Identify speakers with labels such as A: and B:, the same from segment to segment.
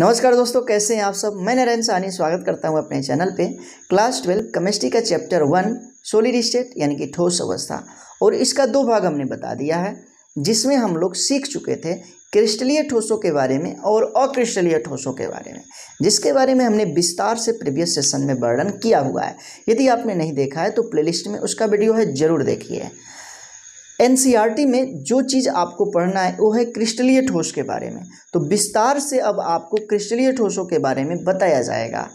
A: नमस्कार दोस्तों कैसे हैं आप सब मैं नारायण सानी स्वागत करता हूं अपने चैनल पे क्लास ट्वेल्व केमिस्ट्री का चैप्टर वन सोलिड स्टेट यानी कि ठोस अवस्था और इसका दो भाग हमने बता दिया है जिसमें हम लोग सीख चुके थे क्रिस्टलीय ठोसों के बारे में और अक्रिस्टलीय ठोसों के बारे में जिसके बारे में हमने विस्तार से प्रीवियस सेशन में वर्णन किया हुआ है यदि आपने नहीं देखा है तो प्ले में उसका वीडियो है ज़रूर देखिए एनसीईआरटी में जो चीज़ आपको पढ़ना है वो है क्रिस्टलीय ठोस के बारे में तो विस्तार से अब आपको क्रिस्टलीय ठोसों के बारे में बताया जाएगा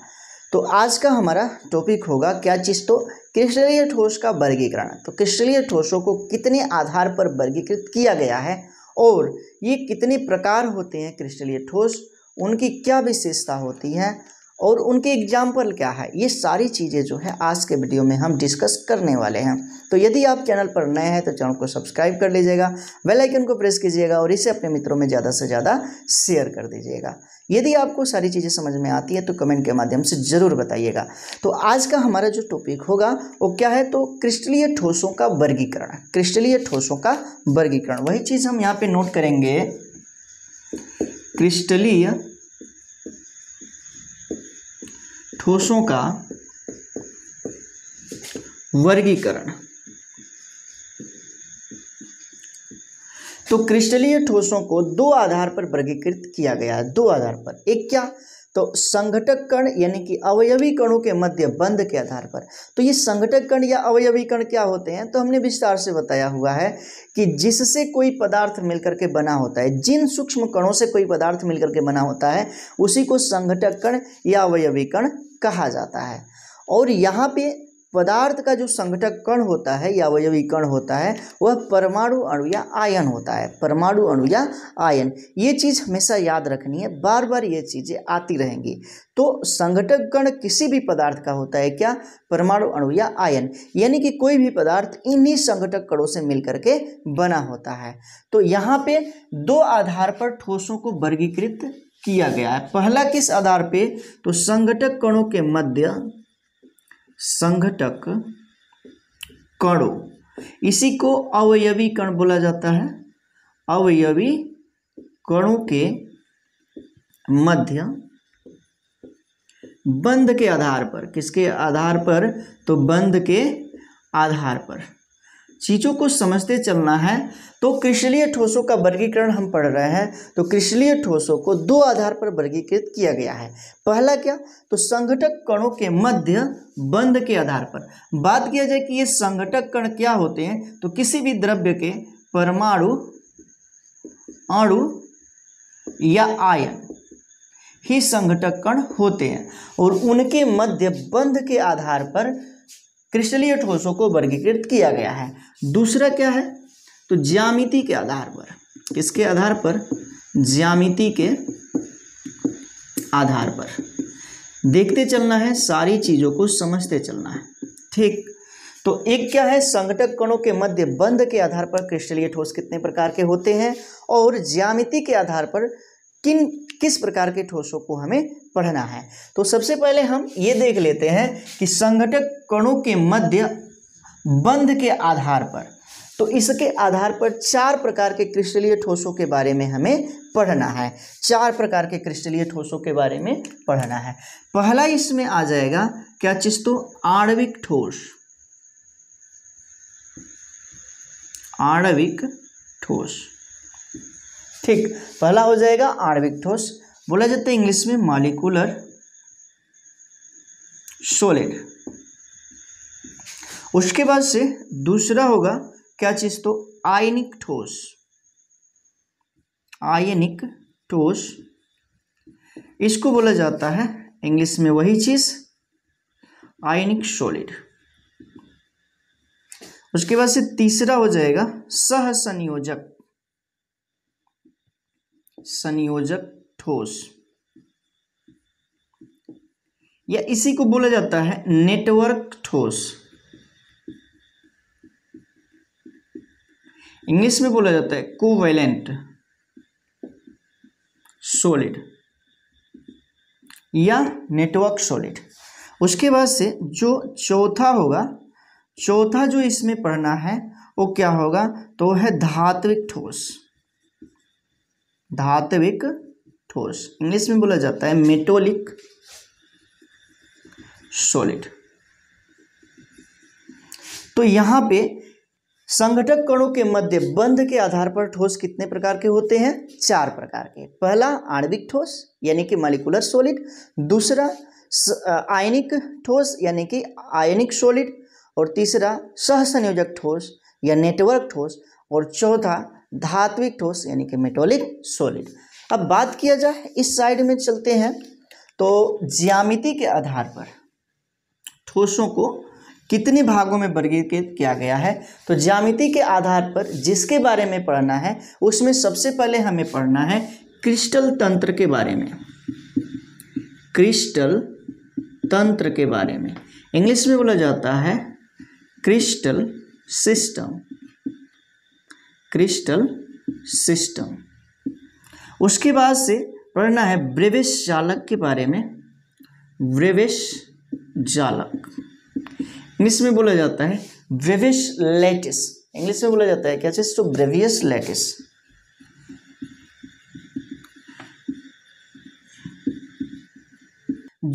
A: तो आज का हमारा टॉपिक होगा क्या चीज़ तो क्रिस्टलीय ठोस का वर्गीकरण तो क्रिस्टलीय ठोसों को कितने आधार पर वर्गीकृत किया गया है और ये कितने प्रकार होते हैं क्रिस्टलीय ठोस उनकी क्या विशेषता होती है और उनके एग्जाम्पल क्या है ये सारी चीज़ें जो है आज के वीडियो में हम डिस्कस करने वाले हैं तो यदि आप चैनल पर नए हैं तो चैनल को सब्सक्राइब कर लीजिएगा बेल आइकन को प्रेस कीजिएगा और इसे अपने मित्रों में ज़्यादा से ज़्यादा शेयर कर दीजिएगा यदि आपको सारी चीज़ें समझ में आती है तो कमेंट के माध्यम से ज़रूर बताइएगा तो आज का हमारा जो टॉपिक होगा वो क्या है तो क्रिस्टलीय ठोसों का वर्गीकरण क्रिस्टलीय ठोसों का वर्गीकरण वही चीज़ हम यहाँ पर नोट करेंगे क्रिस्टलीय ठोसों का वर्गीकरण तो क्रिस्टलीय ठोसों को दो आधार पर वर्गीकृत किया गया है दो आधार पर एक क्या तो संघटक कण यानी कि अवयवी कणों के मध्य बंध के आधार पर तो ये संघटक कण या अवयवी कण क्या होते हैं तो हमने विस्तार से बताया हुआ है कि जिससे कोई पदार्थ मिलकर के बना होता है जिन सूक्ष्म कणों से कोई पदार्थ मिलकर के बना होता है उसी को संघटक कण या अवयवी कण कहा जाता है और यहाँ पे पदार्थ का जो संघटक कण होता है या अवयवी कण होता है वह परमाणु अणु या आयन होता है परमाणु अणु या आयन ये चीज़ हमेशा याद रखनी है बार बार ये चीज़ें आती रहेंगी तो संघटक कण किसी भी पदार्थ का होता है क्या परमाणु अणु या आयन यानी कि कोई भी पदार्थ इन्हीं संघटक कणों से मिलकर के बना होता है तो यहाँ पे दो आधार पर ठोसों को वर्गीकृत किया गया है पहला किस आधार पे तो संघटक कणों के मध्य संघटक कणों इसी को अवयवी कण बोला जाता है अवयवी कणों के मध्य बंध के आधार पर किसके आधार पर तो बंध के आधार पर चीज़ों को समझते चलना है तो क्रिशलीय ठोसों का वर्गीकरण हम पढ़ रहे हैं तो क्रिशलीय ठोसों को दो आधार पर वर्गीकृत किया गया है पहला क्या तो संघटक कणों के मध्य बंध के आधार पर बात किया जाए कि ये संघटक कण क्या होते हैं तो किसी भी द्रव्य के परमाणु अणु या आयन ही संघटक कण होते हैं और उनके मध्य बंध के आधार पर क्रिस्टलीय ठोसों को वर्गीकृत किया गया है दूसरा क्या है तो ज्यामिति के आधार पर किसके आधार पर ज्यामिति के आधार पर देखते चलना है सारी चीज़ों को समझते चलना है ठीक तो एक क्या है संगठक कणों के मध्य बंध के आधार पर क्रिस्टलीय ठोस कितने प्रकार के होते हैं और ज्यामिति के आधार पर किन किस प्रकार के ठोसों को हमें पढ़ना है तो सबसे पहले हम ये देख लेते हैं कि संगठक कणों के मध्य बंध के आधार पर तो इसके आधार पर चार प्रकार के क्रिस्टलीय ठोसों के बारे में हमें पढ़ना है चार प्रकार के क्रिस्टलीय ठोसों के बारे में पढ़ना है पहला इसमें आ जाएगा क्या चीज तो आणविक ठोस आणविक ठोस ठीक पहला हो जाएगा आणविक ठोस बोला जाता है इंग्लिश में मालिकुलर सोलिड उसके बाद से दूसरा होगा क्या चीज़ तो आयनिक ठोस आयनिक ठोस इसको बोला जाता है इंग्लिश में वही चीज़ आयनिक सोलिड उसके बाद से तीसरा हो जाएगा सहसंयोजक संयोजक ठोस या इसी को बोला जाता है नेटवर्क ठोस इंग्लिश में बोला जाता है कोवेलेंट सॉलिड या नेटवर्क सॉलिड उसके बाद से जो चौथा होगा चौथा जो इसमें पढ़ना है वो क्या होगा तो है धात्विक ठोस धात्विक ठोस इंग्लिश में बोला जाता है मेटोलिक सॉलिड तो यहां पे संघटक कणों के मध्य बंध के आधार पर ठोस कितने प्रकार के होते हैं चार प्रकार के पहला आणविक ठोस यानी कि मालिकुलर सॉलिड दूसरा आयनिक ठोस यानी कि आयनिक सॉलिड और तीसरा सहसंयोजक ठोस या नेटवर्क ठोस और चौथा धात्विक ठोस यानी कि मेटोलिक सॉलिड अब बात किया जाए इस साइड में चलते हैं तो ज्यामिति के आधार पर ठोसों को कितने भागों में वर्गीकृत किया गया है तो ज्यामिति के आधार पर जिसके बारे में पढ़ना है उसमें सबसे पहले हमें पढ़ना है क्रिस्टल तंत्र के बारे में क्रिस्टल तंत्र के बारे में इंग्लिश में बोला जाता है क्रिस्टल सिस्टम क्रिस्टल सिस्टम उसके बाद से पढ़ना है ब्रिविश जालक के बारे में ब्रेविस जालक इंग्लिश में बोला जाता है ब्रेविस लेटिस इंग्लिश में बोला जाता है क्या चीज तो ब्रिवियस लेटिस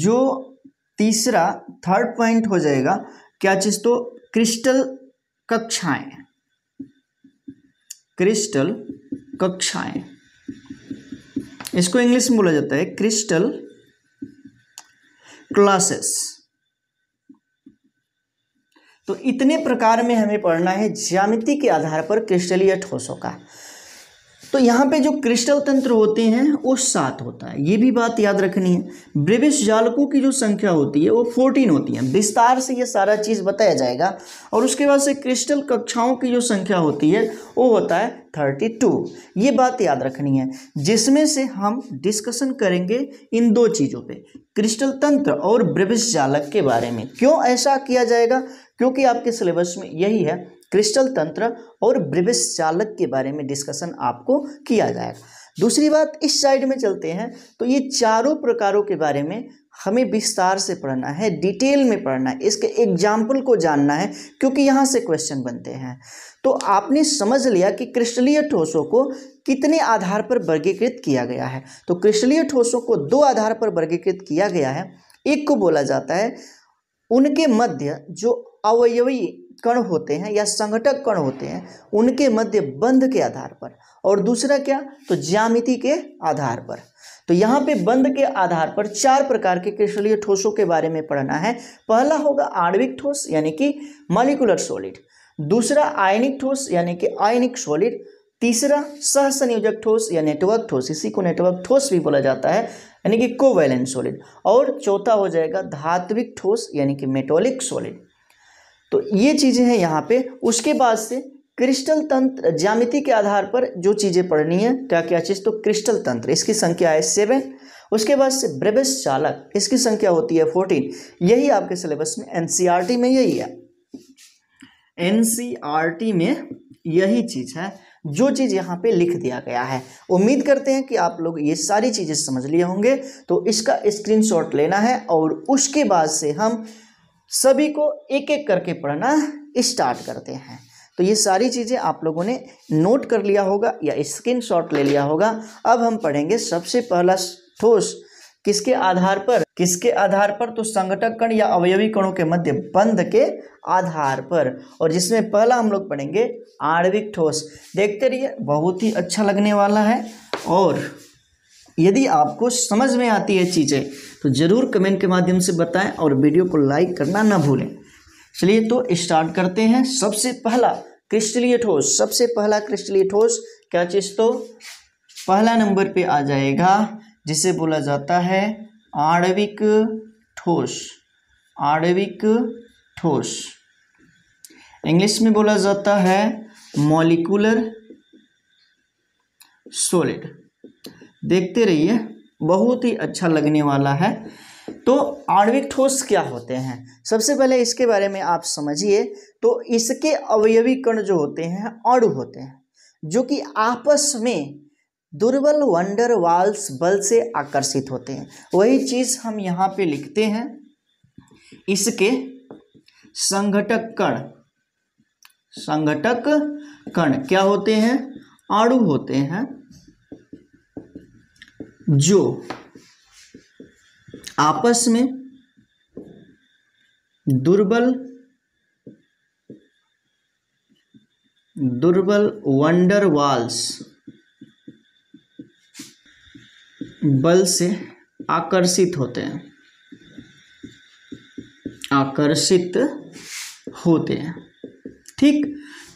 A: जो तीसरा थर्ड पॉइंट हो जाएगा क्या चीज़ तो क्रिस्टल कक्षाएं क्रिस्टल कक्षाएं इसको इंग्लिश में बोला जाता है क्रिस्टल क्लासेस तो इतने प्रकार में हमें पढ़ना है ज्यामिति के आधार पर क्रिस्टलीय ठोसों का तो यहाँ पे जो क्रिस्टल तंत्र होते हैं वो सात होता है ये भी बात याद रखनी है ब्रिविश जालकों की जो संख्या होती है वो फोर्टीन होती है विस्तार से ये सारा चीज़ बताया जाएगा और उसके बाद से क्रिस्टल कक्षाओं की जो संख्या होती है वो होता है थर्टी टू ये बात याद रखनी है जिसमें से हम डिस्कशन करेंगे इन दो चीज़ों पर क्रिस्टल तंत्र और ब्रिविश जालक के बारे में क्यों ऐसा किया जाएगा क्योंकि आपके सिलेबस में यही है क्रिस्टल तंत्र और ब्रिविस चालक के बारे में डिस्कशन आपको किया जाएगा दूसरी बात इस साइड में चलते हैं तो ये चारों प्रकारों के बारे में हमें विस्तार से पढ़ना है डिटेल में पढ़ना है इसके एग्जाम्पल को जानना है क्योंकि यहाँ से क्वेश्चन बनते हैं तो आपने समझ लिया कि क्रिस्टलीय ठोसों को कितने आधार पर वर्गीकृत किया गया है तो क्रिस्टलीय ठोसों को दो आधार पर वर्गीकृत किया गया है एक को बोला जाता है उनके मध्य जो अवयवी कण होते हैं या संघटक कण होते हैं उनके मध्य बंध के आधार पर और दूसरा क्या तो ज्यामिति के आधार पर तो यहाँ पे बंद के आधार पर चार प्रकार के क्रिस्टलीय ठोसों के बारे में पढ़ना है पहला होगा आणविक ठोस यानी कि मालिकुलर सॉलिड दूसरा आयनिक ठोस यानी कि आयनिक सॉलिड तीसरा सहसंयोजक ठोस या नेटवर्क ठोस इसी को नेटवर्क ठोस भी बोला जाता है यानी कि कोवेलेंट सॉलिड और चौथा हो जाएगा धात्विक ठोस यानी कि मेटोलिक सॉलिड तो ये चीज़ें हैं यहाँ पे उसके बाद से क्रिस्टल तंत्र ज्यामिति के आधार पर जो चीज़ें पढ़नी है क्या क्या चीज़ तो क्रिस्टल तंत्र इसकी संख्या है सेवन उसके बाद से ब्रेबस चालक इसकी संख्या होती है फोर्टीन यही आपके सिलेबस में एन में यही है एन में यही चीज़ है जो चीज़ यहाँ पे लिख दिया गया है उम्मीद करते हैं कि आप लोग ये सारी चीज़ें समझ लिए होंगे तो इसका स्क्रीनशॉट लेना है और उसके बाद से हम सभी को एक एक करके पढ़ना स्टार्ट करते हैं तो ये सारी चीज़ें आप लोगों ने नोट कर लिया होगा या स्क्रीन शॉट ले लिया होगा अब हम पढ़ेंगे सबसे पहला ठोस किसके आधार पर किसके आधार पर तो संगठक कण या अवयवी कणों के मध्य बंध के आधार पर और जिसमें पहला हम लोग पढ़ेंगे आणविक ठोस देखते रहिए बहुत ही अच्छा लगने वाला है और यदि आपको समझ में आती है चीज़ें तो ज़रूर कमेंट के माध्यम से बताएं और वीडियो को लाइक करना ना भूलें चलिए तो स्टार्ट करते हैं सबसे पहला क्रिस्टलीय ठोस सबसे पहला क्रिस्टलीय ठोस क्या चीज़ तो पहला नंबर पे आ जाएगा जिसे बोला जाता है आणविक ठोस आणविक ठोस इंग्लिश में बोला जाता है मॉलिकुलर सॉलिड देखते रहिए बहुत ही अच्छा लगने वाला है तो आणविक ठोस क्या होते हैं सबसे पहले इसके बारे में आप समझिए तो इसके अवयवी कण जो होते हैं अणु होते हैं जो कि आपस में दुर्बल वंडर वाल्स बल से आकर्षित होते हैं वही चीज़ हम यहाँ पे लिखते हैं इसके संघटक कण संघटक कण क्या होते हैं आड़ू होते हैं जो आपस में दुर्बल दुर्बल वंडर वाल्स बल से आकर्षित होते हैं आकर्षित होते हैं ठीक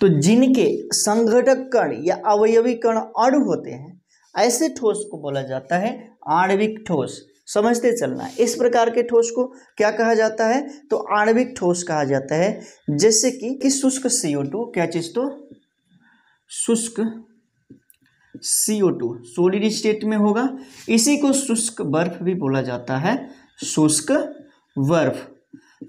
A: तो जिनके संघटक कण या अवयवी कण अणु होते हैं ऐसे ठोस को बोला जाता है आणविक ठोस समझते चलना इस प्रकार के ठोस को क्या कहा जाता है तो आणविक ठोस कहा जाता है जैसे कि किस शुष्क सीओ टू क्या चीज़ तो शुष्क सीओ टू सोलिड स्टेट में होगा इसी को शुष्क बर्फ भी बोला जाता है शुष्क बर्फ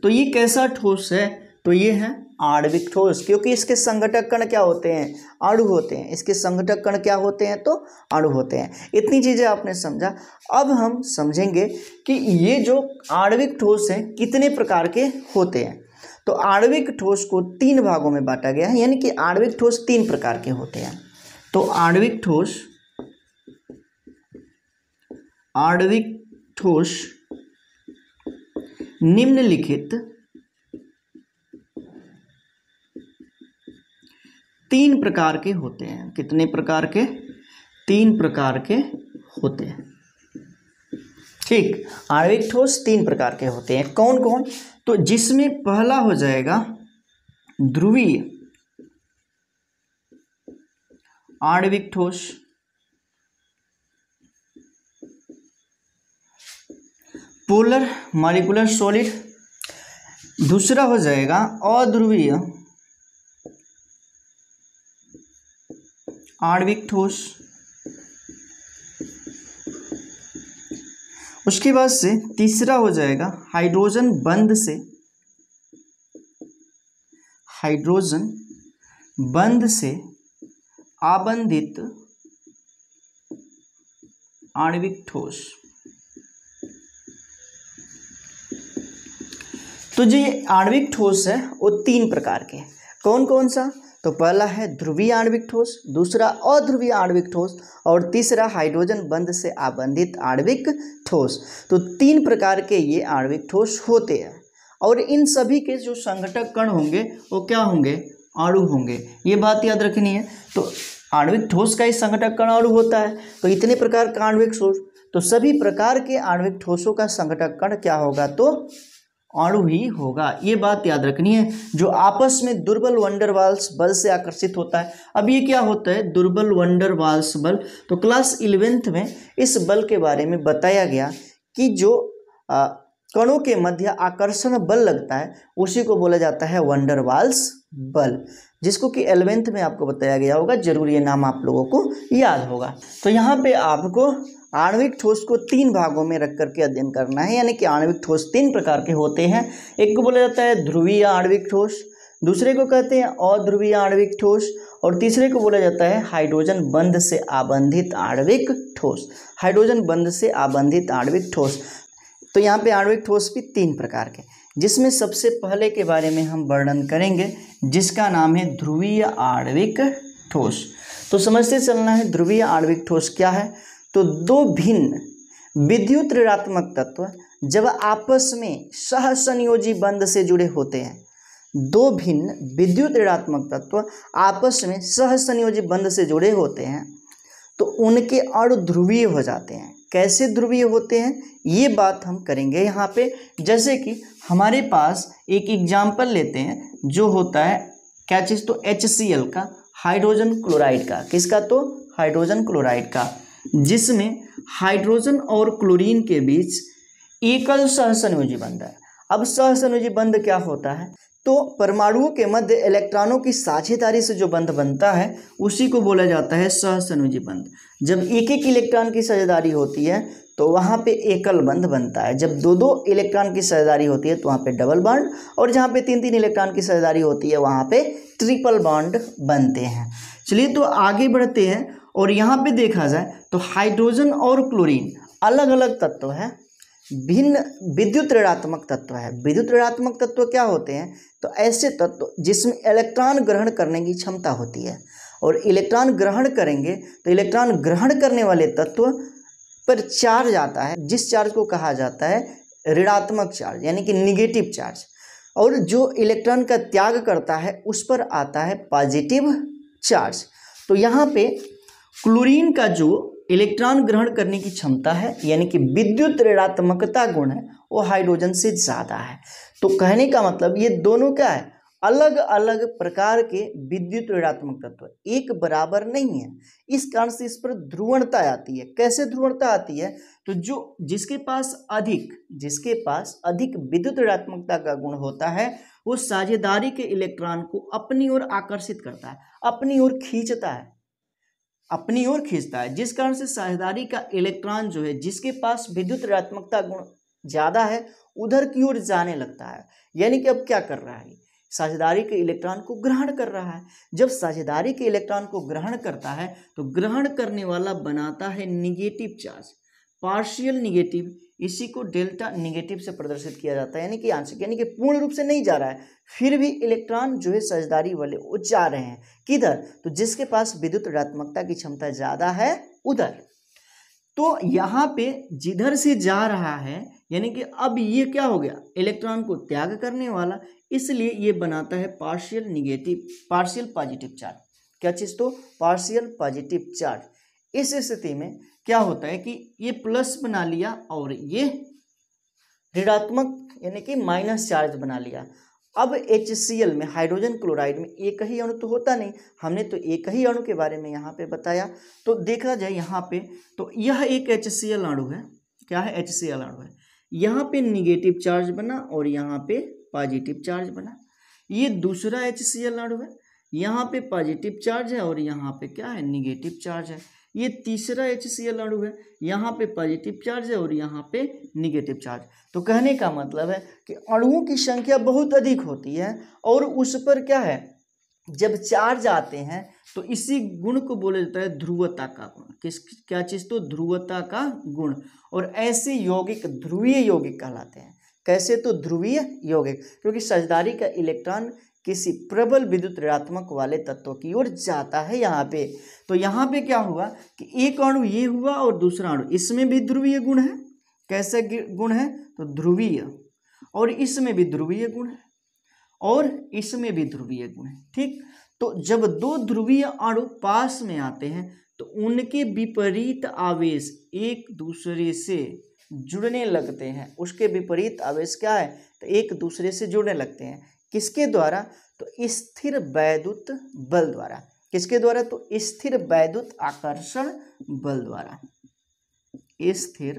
A: तो ये कैसा ठोस है तो ये है आणविक ठोस क्योंकि इसके संगठक कण क्या होते हैं अणु होते हैं इसके संगठक कण क्या होते हैं तो अणु होते हैं इतनी चीज़ें आपने समझा अब हम समझेंगे कि ये जो आणविक ठोस हैं कितने प्रकार के होते हैं तो आणविक ठोस को तीन भागों में बांटा गया है यानी कि आणविक ठोस तीन प्रकार के होते हैं तो आणविक ठोस आणविक ठोस निम्नलिखित तीन प्रकार के होते हैं कितने प्रकार के तीन प्रकार के होते हैं ठीक आणविक ठोस तीन प्रकार के होते हैं कौन कौन तो जिसमें पहला हो जाएगा ध्रुवीय आणविक ठोस पोलर मालिकुलर सॉलिड दूसरा हो जाएगा अध्रुवीय आणविक ठोस उसके बाद से तीसरा हो जाएगा हाइड्रोजन बंद से हाइड्रोजन बंद से आबंधित आणविक ठोस तो जो ये आणविक ठोस है वो तीन प्रकार के कौन कौन सा तो पहला है ध्रुवीय आणविक ठोस दूसरा अध्रुवीय आणविक ठोस और तीसरा हाइड्रोजन बंध से आबंधित आणविक ठोस तो तीन प्रकार के ये आणविक ठोस होते हैं और इन सभी के जो संघटक कण होंगे वो क्या होंगे आणु होंगे ये बात याद रखनी है तो आणविक ठोस का ही संघटक कण आणु होता है तो इतने प्रकार का आणविक ठोस तो सभी प्रकार के आणविक ठोसों का संघटक कण क्या होगा तो अणु ही होगा ये बात याद रखनी है जो आपस में दुर्बल वंडरवाल्स बल से आकर्षित होता है अब ये क्या होता है दुर्बल वंडरवाल्स बल तो क्लास इलेवेंथ में इस बल के बारे में बताया गया कि जो कणों के मध्य आकर्षण बल लगता है उसी को बोला जाता है वंडरवाल्स बल जिसको कि एलेवेंथ में आपको बताया गया होगा जरूर ये नाम आप लोगों को याद होगा तो यहाँ पे आपको आणविक ठोस को तीन भागों में रख करके अध्ययन करना है यानी कि आणविक ठोस तीन प्रकार के होते हैं एक को बोला जाता है ध्रुवीय आणविक ठोस दूसरे को कहते हैं अध्रुवीय आणविक ठोस और तीसरे को बोला जाता है हाइड्रोजन बंध से आबंधित आणविक ठोस हाइड्रोजन बंध से आबंधित आणविक ठोस तो यहाँ पे आणविक ठोस भी तीन प्रकार के जिसमें सबसे पहले के बारे में हम वर्णन करेंगे जिसका नाम है ध्रुवीय आणविक ठोस तो समझते चलना है ध्रुवीय आणविक ठोस क्या है तो दो भिन्न विद्युत ऋणात्मक तत्व जब आपस में सहसंयोजी बंध से जुड़े होते हैं दो भिन्न विद्युत ऋणात्मक तत्व आपस में सहसंयोजी बंध से जुड़े होते हैं तो उनके अणु ध्रुवीय हो जाते हैं कैसे ध्रुवीय होते हैं ये बात हम करेंगे यहाँ पे जैसे कि हमारे पास एक एग्जाम्पल लेते हैं जो होता है क्या चीज़ तो एच का हाइड्रोजन क्लोराइड का किसका तो हाइड्रोजन क्लोराइड का जिसमें हाइड्रोजन और क्लोरीन के बीच एकल सहसंयोजी बंध है अब सहसंयोजी बंध क्या होता है तो परमाणुओं के मध्य इलेक्ट्रॉनों की साझेदारी से जो बंध बनता है उसी को बोला जाता है सहसंयोजी बंध जब एक एक इलेक्ट्रॉन की साझेदारी होती है तो वहाँ पे एकल बंध बनता है जब दो दो इलेक्ट्रॉन की साझेदारी होती है तो वहाँ पे डबल बॉन्ड और जहाँ पे तीन तीन इलेक्ट्रॉन की साझेदारी होती है वहाँ पे ट्रिपल बॉन्ड बनते हैं चलिए तो आगे बढ़ते हैं और यहाँ पे देखा जाए तो हाइड्रोजन और क्लोरीन अलग अलग तत्व है भिन्न विद्युत ऋणात्मक तत्व है विद्युत ऋणात्मक तत्व क्या होते हैं तो ऐसे तत्व जिसमें इलेक्ट्रॉन ग्रहण करने की क्षमता होती है और इलेक्ट्रॉन ग्रहण करेंगे तो इलेक्ट्रॉन ग्रहण करने वाले तत्व पर चार्ज आता है जिस चार्ज को कहा जाता है ऋणात्मक चार्ज यानी कि निगेटिव चार्ज और जो इलेक्ट्रॉन का त्याग करता है उस पर आता है पॉजिटिव चार्ज तो यहाँ पे क्लोरीन का जो इलेक्ट्रॉन ग्रहण करने की क्षमता है यानी कि विद्युत ऋणात्मकता गुण है वो हाइड्रोजन से ज़्यादा है तो कहने का मतलब ये दोनों क्या है अलग अलग प्रकार के विद्युत ऋणात्मक तत्व एक बराबर नहीं है इस कारण से इस पर ध्रुवणता आती है कैसे ध्रुवणता आती है तो जो जिसके पास अधिक जिसके पास अधिक विद्युत ऋणात्मकता का गुण होता है वो साझेदारी के इलेक्ट्रॉन को अपनी ओर आकर्षित करता है अपनी ओर खींचता है अपनी ओर खींचता है जिस कारण से साझेदारी का इलेक्ट्रॉन जो है जिसके पास विद्युत रात्मकता गुण ज़्यादा है उधर की ओर जाने लगता है यानी कि अब क्या कर रहा है साझेदारी के इलेक्ट्रॉन को ग्रहण कर रहा है जब साझेदारी के इलेक्ट्रॉन को ग्रहण करता है तो ग्रहण करने वाला बनाता है निगेटिव चार्ज पार्शियल निगेटिव इसी को डेल्टा निगेटिव से प्रदर्शित किया जाता है यानी कि आंसर यानी कि पूर्ण रूप से नहीं जा रहा है फिर भी इलेक्ट्रॉन जो है सजदारी वाले वो जा रहे हैं किधर तो जिसके पास विद्युत रात्मकता की क्षमता ज़्यादा है उधर तो यहाँ पे जिधर से जा रहा है यानी कि अब ये क्या हो गया इलेक्ट्रॉन को त्याग करने वाला इसलिए ये बनाता है partial negative partial positive charge क्या चीज़ तो पार्शियल पॉजिटिव चार्ज इस स्थिति में क्या होता है कि ये प्लस बना लिया और ये ऋणात्मक यानी कि माइनस चार्ज बना लिया अब एच में हाइड्रोजन क्लोराइड में एक ही अणु तो होता नहीं हमने तो एक ही अणु के बारे में यहाँ पे बताया तो देखा जाए यहाँ पे तो यह एक एच अणु है क्या है एच अणु है यहाँ पे निगेटिव चार्ज बना और यहाँ पे पॉजिटिव चार्ज बना ये दूसरा एच अणु है यहाँ पे पॉजिटिव चार्ज है और यहाँ पे क्या है निगेटिव चार्ज है ये तीसरा एच सी एल अणु है यहाँ पे पॉजिटिव चार्ज है और यहाँ पे निगेटिव चार्ज तो कहने का मतलब है कि अणुओं की संख्या बहुत अधिक होती है और उस पर क्या है जब चार्ज आते हैं तो इसी गुण को बोला जाता है ध्रुवता का गुण किस क्या चीज़ तो ध्रुवता का गुण और ऐसे यौगिक ध्रुवीय यौगिक कहलाते हैं कैसे तो ध्रुवीय यौगिक क्योंकि सजदारी का इलेक्ट्रॉन किसी प्रबल विद्युत ऋणात्मक वाले तत्व की ओर जाता है यहाँ पे तो यहाँ पे क्या हुआ कि एक अणु ये हुआ और दूसरा अणु इसमें भी ध्रुवीय गुण है कैसे गुण है तो ध्रुवीय और इसमें भी ध्रुवीय गुण है और इसमें भी ध्रुवीय गुण है ठीक तो जब दो ध्रुवीय अणु पास में आते हैं तो उनके विपरीत आवेश एक दूसरे से जुड़ने लगते हैं उसके विपरीत आवेश क्या है तो एक दूसरे से जुड़ने लगते हैं किसके द्वारा तो स्थिर वैद्युत बल द्वारा किसके द्वारा तो स्थिर वैद्युत आकर्षण बल द्वारा स्थिर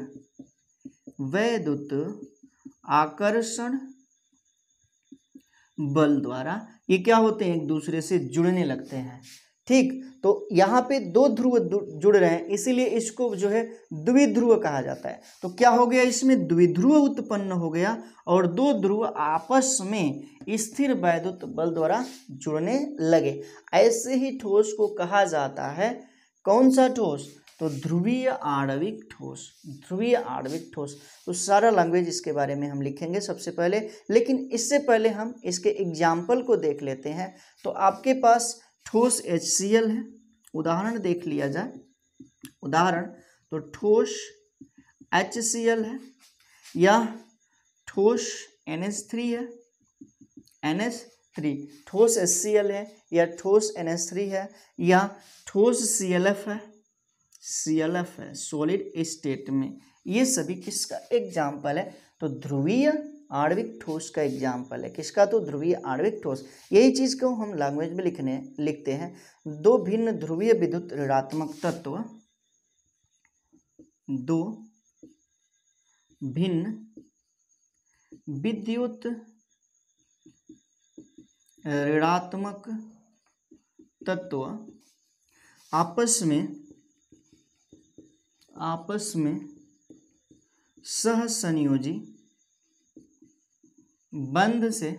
A: वैद्युत आकर्षण बल द्वारा ये क्या होते हैं एक दूसरे से जुड़ने लगते हैं ठीक तो यहाँ पे दो ध्रुव जुड़ रहे हैं इसीलिए इसको जो है द्विध्रुव कहा जाता है तो क्या हो गया इसमें द्विध्रुव उत्पन्न हो गया और दो ध्रुव आपस में स्थिर वैद्युत बल द्वारा जुड़ने लगे ऐसे ही ठोस को कहा जाता है कौन सा ठोस तो ध्रुवीय आणविक ठोस ध्रुवीय आणविक ठोस तो सारा लैंग्वेज इसके बारे में हम लिखेंगे सबसे पहले लेकिन इससे पहले हम इसके एग्जाम्पल को देख लेते हैं तो आपके पास ठोस एच है उदाहरण देख लिया जाए उदाहरण तो ठोस एच है या ठोस एन थ्री है एन एच थ्री ठोस एस सी एल है या ठोस एन थ्री है या ठोस सी एल एफ है सी एल एफ है सॉलिड स्टेट में ये सभी किसका एग्जाम्पल है तो ध्रुवीय आणविक ठोस का एग्जाम्पल है किसका तो ध्रुवीय आणविक ठोस यही चीज़ को हम लैंग्वेज में लिखने लिखते हैं दो भिन्न ध्रुवीय विद्युत ऋणात्मक तत्व दो भिन्न विद्युत ऋणात्मक तत्व आपस में आपस में सह संयोजी बंध से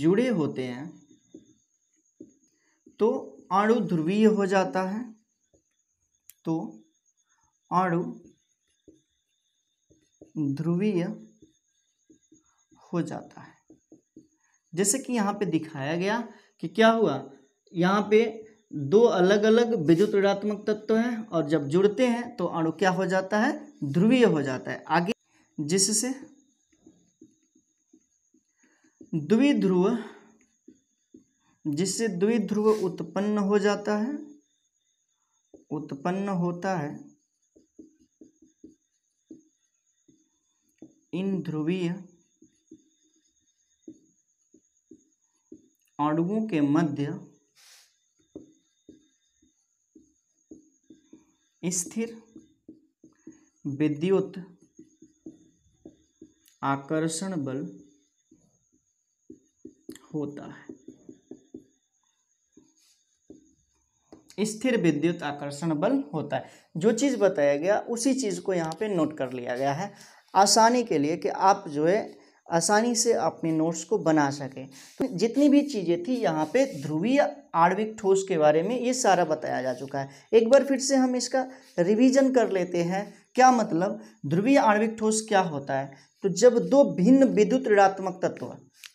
A: जुड़े होते हैं तो अणु ध्रुवीय हो जाता है तो अणु ध्रुवीय हो जाता है जैसे कि यहाँ पे दिखाया गया कि क्या हुआ यहाँ पे दो अलग अलग विद्युत ऋणात्मक तत्व हैं और जब जुड़ते हैं तो अणु क्या हो जाता है ध्रुवीय हो जाता है आगे जिससे द्विध्रुव जिससे द्विध्रुव उत्पन्न हो जाता है उत्पन्न होता है इन ध्रुवीय अणुओं के मध्य स्थिर विद्युत आकर्षण बल होता है स्थिर विद्युत आकर्षण बल होता है जो चीज़ बताया गया उसी चीज़ को यहाँ पे नोट कर लिया गया है आसानी के लिए कि आप जो है आसानी से अपने नोट्स को बना सकें तो जितनी भी चीज़ें थी यहाँ पे ध्रुवीय आणविक ठोस के बारे में ये सारा बताया जा चुका है एक बार फिर से हम इसका रिवीजन कर लेते हैं क्या मतलब ध्रुवीय आणविक ठोस क्या होता है तो जब दो भिन्न विद्युत ऋणात्मक तत्व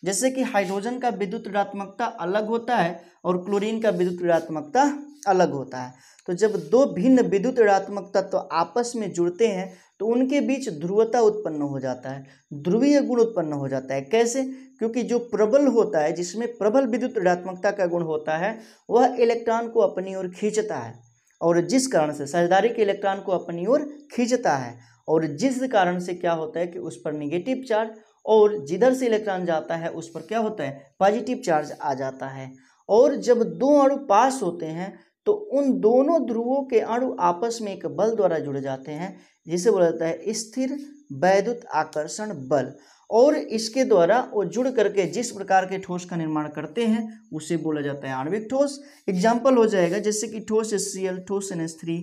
A: जैसे कि हाइड्रोजन का विद्युत ऋणात्मकता अलग होता है और क्लोरीन का विद्युत ऋणात्मकता अलग होता है तो जब दो भिन्न विद्युत ऋणात्मक तत्व तो आपस में जुड़ते हैं तो उनके बीच ध्रुवता उत्पन्न हो जाता है ध्रुवीय गुण उत्पन्न हो जाता है कैसे क्योंकि जो प्रबल होता है जिसमें प्रबल विद्युत ऋणात्मकता का गुण होता है वह इलेक्ट्रॉन को अपनी ओर खींचता है और जिस कारण से साझेदारी के इलेक्ट्रॉन को अपनी ओर खींचता है और जिस कारण से क्या होता है कि उस पर निगेटिव चार्ज और जिधर से इलेक्ट्रॉन जाता है उस पर क्या होता है पॉजिटिव चार्ज आ जाता है और जब दो अणु पास होते हैं तो उन दोनों ध्रुवों के अणु आपस में एक बल द्वारा जुड़ जाते हैं जिसे बोला जाता है स्थिर वैद्युत आकर्षण बल और इसके द्वारा वो जुड़ करके जिस प्रकार के ठोस का निर्माण करते हैं उसे बोला जाता है आणविक ठोस एग्जाम्पल हो जाएगा जैसे कि ठोस एस सी एल ठोस एन एस थ्री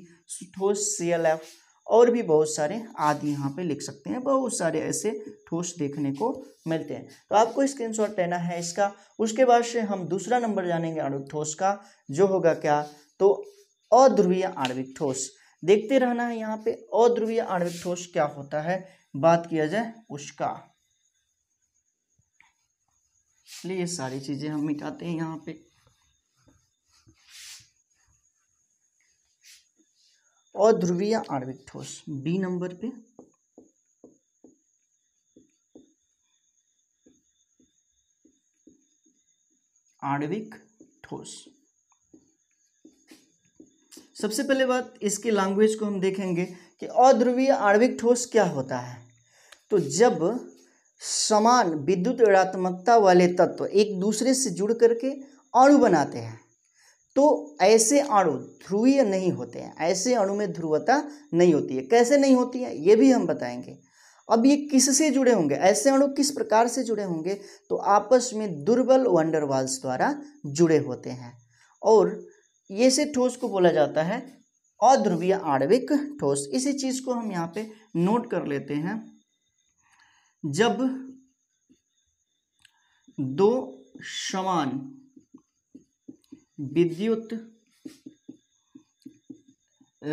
A: ठोस सी एल एफ और भी बहुत सारे आदि यहाँ पे लिख सकते हैं बहुत सारे ऐसे ठोस देखने को मिलते हैं तो आपको स्क्रीनशॉट लेना है इसका उसके बाद से हम दूसरा नंबर जानेंगे आणविक ठोस का जो होगा क्या तो अध्रुवीय आणविक ठोस देखते रहना है यहाँ पे अध्रुवीय आणविक ठोस क्या होता है बात किया जाए उसका चलिए ये सारी चीज़ें हम मिटाते हैं यहाँ पे और ध्रुवीय आणविक ठोस बी नंबर पे आणविक ठोस सबसे पहले बात इसके लैंग्वेज को हम देखेंगे कि अध्रुवीय आणविक ठोस क्या होता है तो जब समान विद्युत ऋणात्मकता वाले तत्व एक दूसरे से जुड़ करके अणु बनाते हैं तो ऐसे अणु ध्रुवीय नहीं होते हैं ऐसे अणु में ध्रुवता नहीं होती है कैसे नहीं होती है ये भी हम बताएंगे अब ये किससे जुड़े होंगे ऐसे अणु किस प्रकार से जुड़े होंगे तो आपस में दुर्बल वंडरवाल्स द्वारा जुड़े होते हैं और ये से ठोस को बोला जाता है अध्रुवीय आणविक ठोस इसी चीज़ को हम यहाँ पे नोट कर लेते हैं जब दो समान विद्युत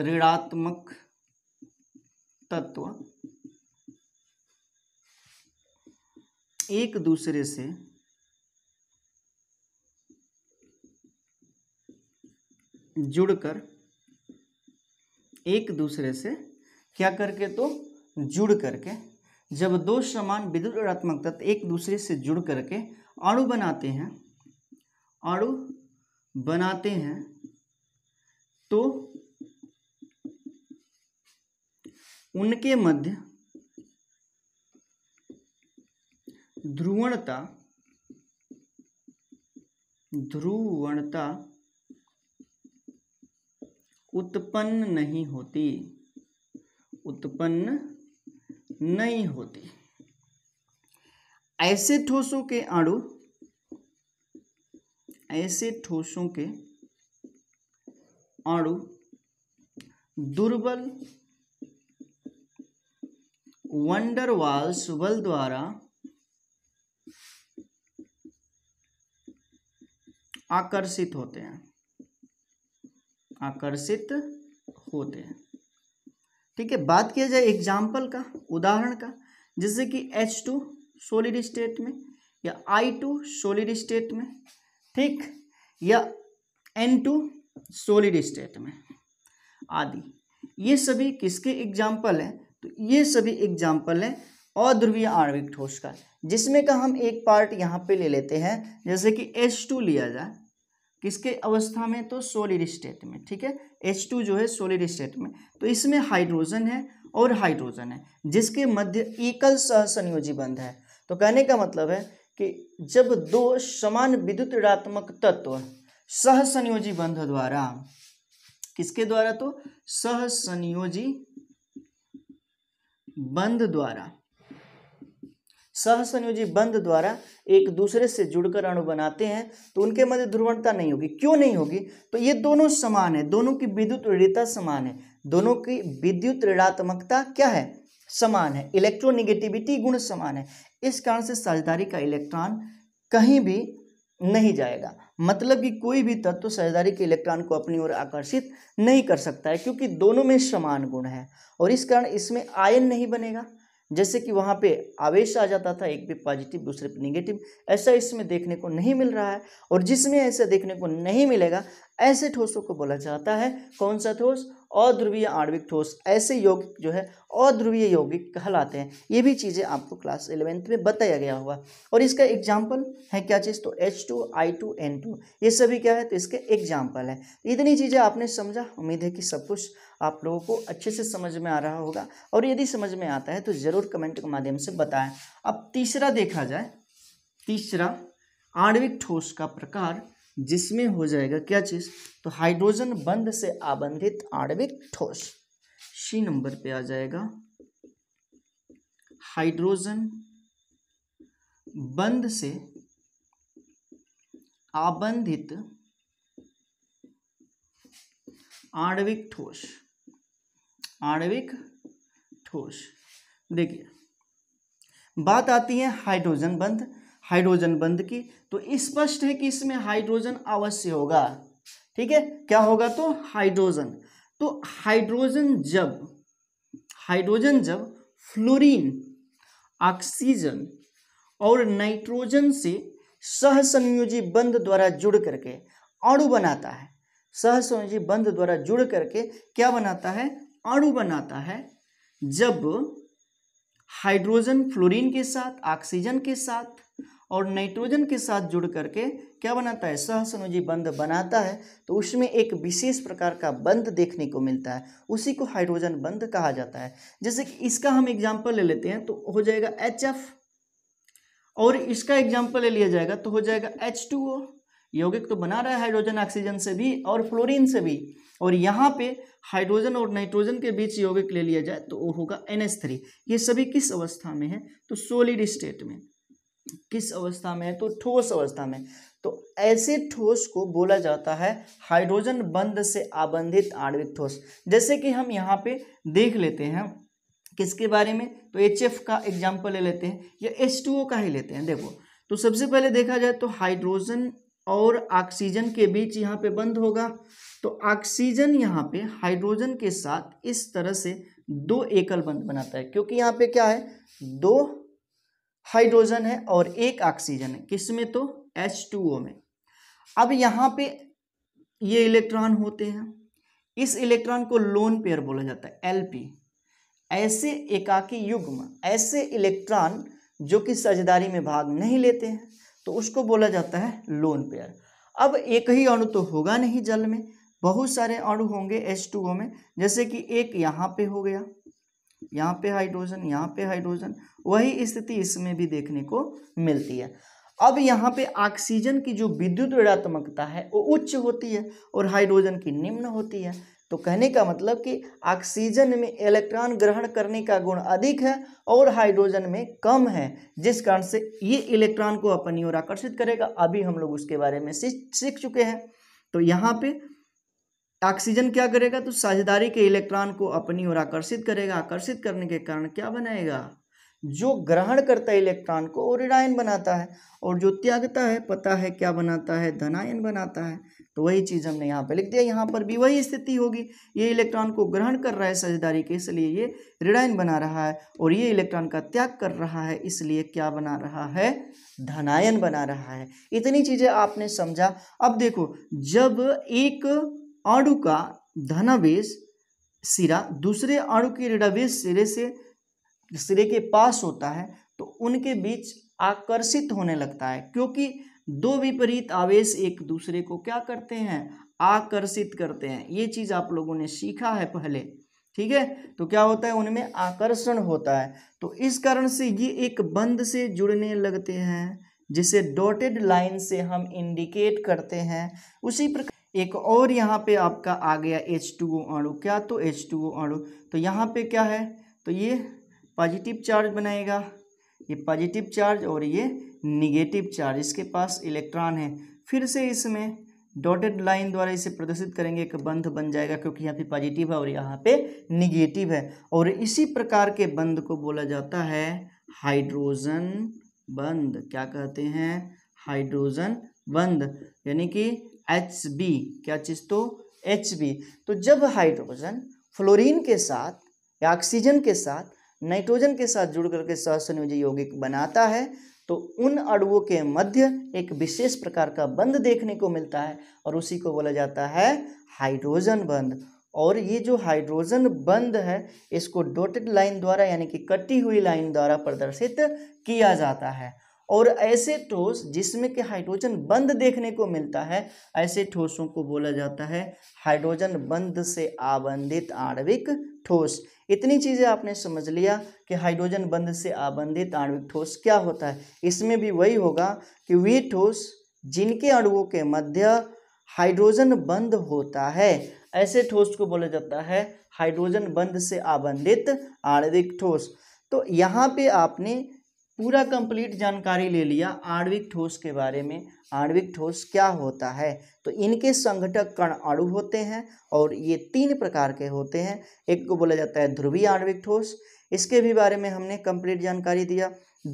A: ऋणात्मक तत्व एक दूसरे से जुड़कर एक दूसरे से क्या करके तो जुड़ करके जब दो समान विद्युत ऋणात्मक तत्व एक दूसरे से जुड़ करके अणु बनाते हैं अणु बनाते हैं तो उनके मध्य ध्रुवणता ध्रुवणता उत्पन्न नहीं होती उत्पन्न नहीं होती ऐसे ठोसों के आड़ू ऐसे ठोसों के अणु दुर्बल वंडरवाल्स बल द्वारा आकर्षित होते हैं आकर्षित होते हैं ठीक है बात किया जाए एग्जाम्पल का उदाहरण का जैसे कि H2 सोलिड स्टेट में या I2 सोलिड स्टेट में ठीक या एन टू सोलिड स्टेट में आदि ये सभी किसके एग्जाम्पल हैं तो ये सभी एग्जाम्पल हैं अध्रुवीय आणविक ठोस का जिसमें का हम एक पार्ट यहाँ पे ले लेते हैं जैसे कि एच टू लिया जाए किसके अवस्था में तो सोलिड स्टेट में ठीक है एच टू जो है सोलिड स्टेट में तो इसमें हाइड्रोजन है और हाइड्रोजन है जिसके मध्य एकल सह संयोजी बंध है तो कहने का मतलब है कि जब दो समान विद्युत ऋणात्मक तत्व सहसंयोजी बंध द्वारा किसके द्वारा तो सहसंयोजी बंध द्वारा सहसंयोजी बंध द्वारा एक दूसरे से जुड़कर अणु बनाते हैं तो उनके मध्य ध्रुवणता नहीं होगी क्यों नहीं होगी तो ये दोनों समान है दोनों की विद्युत ऋणता समान है दोनों की विद्युत ऋणात्मकता क्या है समान है इलेक्ट्रोनिगेटिविटी गुण समान है इस कारण से साझेदारी का इलेक्ट्रॉन कहीं भी नहीं जाएगा मतलब कि कोई भी तत्व साझेदारी के इलेक्ट्रॉन को अपनी ओर आकर्षित नहीं कर सकता है क्योंकि दोनों में समान गुण है और इस कारण इसमें आयन नहीं बनेगा जैसे कि वहाँ पे आवेश आ जाता था एक पे पॉजिटिव दूसरे पे निगेटिव ऐसा इसमें देखने को नहीं मिल रहा है और जिसमें ऐसा देखने को नहीं मिलेगा ऐसे ठोसों को बोला जाता है कौन सा ठोस अध्रुवीय आणविक ठोस ऐसे यौगिक जो है अध्रुवीय यौगिक कहलाते हैं ये भी चीज़ें आपको क्लास इलेवेंथ में बताया गया होगा और इसका एग्जाम्पल है क्या चीज़ तो H two I two N two ये सभी क्या है तो इसके एग्जाम्पल है इतनी चीज़ें आपने समझा उम्मीद है कि सब कुछ आप लोगों को अच्छे से समझ में आ रहा होगा और यदि समझ में आता है तो ज़रूर कमेंट के माध्यम से बताएं अब तीसरा देखा जाए तीसरा आणविक ठोस का प्रकार जिसमें हो जाएगा क्या चीज़ तो हाइड्रोजन बंद से आबंधित आणविक ठोस सी नंबर पे आ जाएगा हाइड्रोजन बंद से आबंधित आणविक ठोस आणविक ठोस देखिए बात आती है हाइड्रोजन बंद हाइड्रोजन बंद की तो स्पष्ट है कि इसमें हाइड्रोजन अवश्य होगा ठीक है क्या होगा तो हाइड्रोजन तो हाइड्रोजन जब हाइड्रोजन जब फ्लोरीन ऑक्सीजन और नाइट्रोजन से सहसंयोजी बंध द्वारा जुड़ करके अणु बनाता है सहसंयोजी बंध द्वारा जुड़ करके क्या बनाता है अणु बनाता है जब हाइड्रोजन फ्लोरीन के साथ ऑक्सीजन के साथ और नाइट्रोजन के साथ जुड़ करके क्या बनाता है सहसनुजी बंध बनाता है तो उसमें एक विशेष प्रकार का बंध देखने को मिलता है उसी को हाइड्रोजन बंध कहा जाता है जैसे कि इसका हम एग्जाम्पल ले लेते हैं तो हो जाएगा एच और इसका एग्जाम्पल ले लिया जाएगा तो हो जाएगा एच यौगिक तो बना रहा है हाइड्रोजन ऑक्सीजन से भी और फ्लोरीन से भी और यहाँ पे हाइड्रोजन और नाइट्रोजन के बीच यौगिक ले लिया जाए तो वो होगा एन ये सभी किस अवस्था में है तो सोलिड स्टेट में किस अवस्था में है तो ठोस अवस्था में तो ऐसे ठोस को बोला जाता है हाइड्रोजन बंद से आबंधित आणविक ठोस जैसे कि हम यहाँ पे देख लेते हैं किसके बारे में तो एच का एग्जाम्पल ले लेते हैं या एस का ही लेते हैं देखो तो सबसे पहले देखा जाए तो हाइड्रोजन और ऑक्सीजन के बीच यहाँ पे बंद होगा तो ऑक्सीजन यहाँ पे हाइड्रोजन के साथ इस तरह से दो एकल बंद बनाता है क्योंकि यहाँ पे क्या है दो हाइड्रोजन है और एक ऑक्सीजन है किस में तो H2O में अब यहाँ पे ये इलेक्ट्रॉन होते हैं इस इलेक्ट्रॉन को लोन पेयर बोला जाता है पी ऐसे एकाकी युग्म ऐसे इलेक्ट्रॉन जो कि सजदारी में भाग नहीं लेते हैं तो उसको बोला जाता है लोन पेयर अब एक ही अणु तो होगा नहीं जल में बहुत सारे अणु होंगे एच में जैसे कि एक यहाँ पे हो गया यहाँ पे हाइड्रोजन यहाँ पे हाइड्रोजन वही स्थिति इसमें भी देखने को मिलती है अब यहाँ पे ऑक्सीजन की जो विद्युत ऋणात्मकता है वो उच्च होती है और हाइड्रोजन की निम्न होती है तो कहने का मतलब कि ऑक्सीजन में इलेक्ट्रॉन ग्रहण करने का गुण अधिक है और हाइड्रोजन में कम है जिस कारण से ये इलेक्ट्रॉन को अपनी ओर आकर्षित करेगा अभी हम लोग उसके बारे में सीख चुके हैं तो यहाँ पे ऑक्सीजन क्या करेगा तो साझेदारी के इलेक्ट्रॉन को अपनी ओर आकर्षित करेगा आकर्षित करने के कारण क्या बनाएगा जो ग्रहण करता है इलेक्ट्रॉन को ओरिडाइन बनाता है और जो त्यागता है पता है क्या बनाता है धनायन बनाता है तो वही चीज़ हमने यहाँ पर लिख दिया यहाँ पर भी वही स्थिति होगी ये इलेक्ट्रॉन को ग्रहण कर रहा है साझेदारी के इसलिए ये ऋणायन बना रहा है और ये इलेक्ट्रॉन का त्याग कर रहा है इसलिए क्या बना रहा है धनायन बना रहा है इतनी चीज़ें आपने समझा अब देखो जब एक अणु का धनावेश सिरा दूसरे अणु के ऋणावेश सिरे से सिरे के पास होता है तो उनके बीच आकर्षित होने लगता है क्योंकि दो विपरीत आवेश एक दूसरे को क्या करते हैं आकर्षित करते हैं ये चीज़ आप लोगों ने सीखा है पहले ठीक है तो क्या होता है उनमें आकर्षण होता है तो इस कारण से ये एक बंद से जुड़ने लगते हैं जिसे डॉटेड लाइन से हम इंडिकेट करते हैं उसी प्रकार एक और यहाँ पे आपका आ गया एच टू ओ अणु क्या तो एच टू ओ अणु तो यहाँ पे क्या है तो ये पॉजिटिव चार्ज बनाएगा ये पॉजिटिव चार्ज और ये निगेटिव चार्ज इसके पास इलेक्ट्रॉन है फिर से इसमें डॉटेड लाइन द्वारा इसे प्रदर्शित करेंगे एक बंध बन जाएगा क्योंकि यहाँ पे पॉजिटिव है और यहाँ पे निगेटिव है और इसी प्रकार के बंध को बोला जाता है हाइड्रोजन बंद क्या कहते हैं हाइड्रोजन बंद यानी कि एच बी क्या चीज़ तो एच बी तो जब हाइड्रोजन फ्लोरीन के साथ या ऑक्सीजन के साथ नाइट्रोजन के साथ जुड़ करके सहसंयोजी यौगिक बनाता है तो उन अड़ुओं के मध्य एक विशेष प्रकार का बंध देखने को मिलता है और उसी को बोला जाता है हाइड्रोजन बंध और ये जो हाइड्रोजन बंध है इसको डोटेड लाइन द्वारा यानी कि कटी हुई लाइन द्वारा प्रदर्शित किया जाता है और ऐसे ठोस जिसमें कि हाइड्रोजन बंद देखने को मिलता है ऐसे ठोसों को बोला जाता है हाइड्रोजन बंद से आबंधित आणविक ठोस इतनी चीज़ें आपने समझ लिया कि हाइड्रोजन बंद से आबंधित आणविक ठोस क्या होता है इसमें भी वही होगा कि वे ठोस जिनके अणुओं के मध्य हाइड्रोजन बंद होता है ऐसे ठोस को बोला जाता है हाइड्रोजन बंद से आबंधित आणविक ठोस तो यहाँ पे आपने पूरा कंप्लीट जानकारी ले लिया आणविक ठोस के बारे में आणविक ठोस क्या होता है तो इनके संघटक कण अणु होते हैं और ये तीन प्रकार के होते हैं एक को बोला जाता है ध्रुवीय आणविक ठोस इसके भी बारे में हमने कंप्लीट जानकारी दिया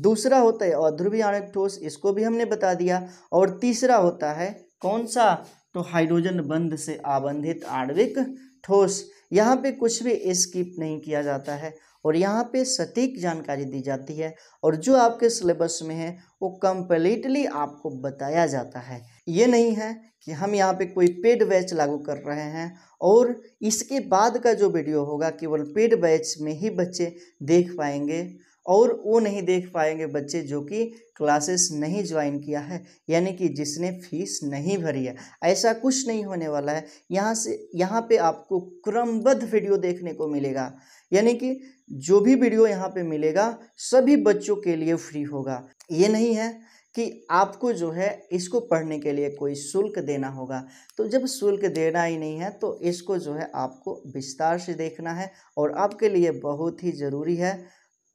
A: दूसरा होता है अध्रुवीय आणविक ठोस इसको भी हमने बता दिया और तीसरा होता है कौन सा तो हाइड्रोजन बंध से आबंधित आणविक ठोस यहाँ पे कुछ भी स्किप नहीं किया जाता है और यहाँ पे सटीक जानकारी दी जाती है और जो आपके सिलेबस में है वो कम्प्लीटली आपको बताया जाता है ये नहीं है कि हम यहाँ पे कोई पेड बैच लागू कर रहे हैं और इसके बाद का जो वीडियो होगा केवल पेड बैच में ही बच्चे देख पाएंगे और वो नहीं देख पाएंगे बच्चे जो कि क्लासेस नहीं ज्वाइन किया है यानी कि जिसने फीस नहीं भरी है ऐसा कुछ नहीं होने वाला है यहाँ से यहाँ पे आपको क्रमबद्ध वीडियो देखने को मिलेगा यानी कि जो भी वीडियो यहाँ पे मिलेगा सभी बच्चों के लिए फ्री होगा ये नहीं है कि आपको जो है इसको पढ़ने के लिए कोई शुल्क देना होगा तो जब शुल्क देना ही नहीं है तो इसको जो है आपको विस्तार से देखना है और आपके लिए बहुत ही ज़रूरी है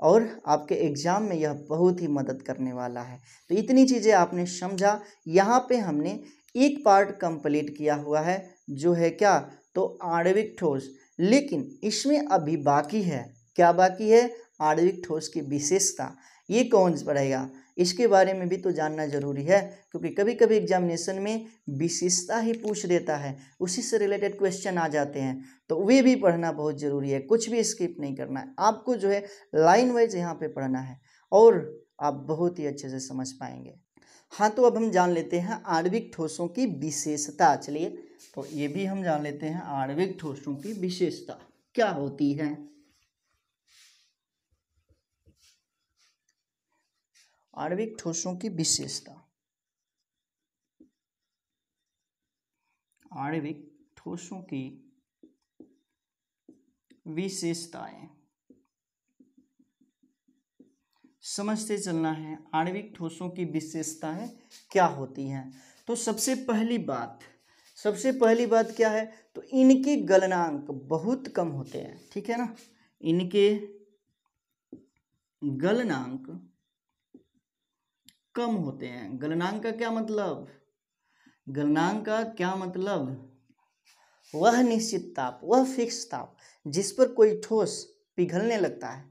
A: और आपके एग्ज़ाम में यह बहुत ही मदद करने वाला है तो इतनी चीज़ें आपने समझा यहाँ पे हमने एक पार्ट कंप्लीट किया हुआ है जो है क्या तो आणविक ठोस लेकिन इसमें अभी बाकी है क्या बाकी है आणविक ठोस की विशेषता ये कौन पढ़ेगा इसके बारे में भी तो जानना जरूरी है क्योंकि कभी कभी एग्जामिनेशन में विशेषता ही पूछ देता है उसी से रिलेटेड क्वेश्चन आ जाते हैं तो वे भी पढ़ना बहुत ज़रूरी है कुछ भी स्किप नहीं करना है आपको जो है लाइन वाइज यहाँ पे पढ़ना है और आप बहुत ही अच्छे से समझ पाएंगे हाँ तो अब हम जान लेते हैं आणविक ठोसों की विशेषता चलिए तो ये भी हम जान लेते हैं आणविक ठोसों की विशेषता क्या होती है आणविक ठोसों की विशेषता आणविक ठोसों की विशेषताएं समझते चलना है आणविक ठोसों की विशेषताएं क्या होती हैं तो सबसे पहली बात सबसे पहली बात क्या है तो इनके गलनांक बहुत कम होते हैं ठीक है ना इनके गलनांक कम होते हैं गलनांक का क्या मतलब गलनांक का क्या मतलब वह निश्चित ताप वह फिक्स ताप जिस पर कोई ठोस पिघलने लगता है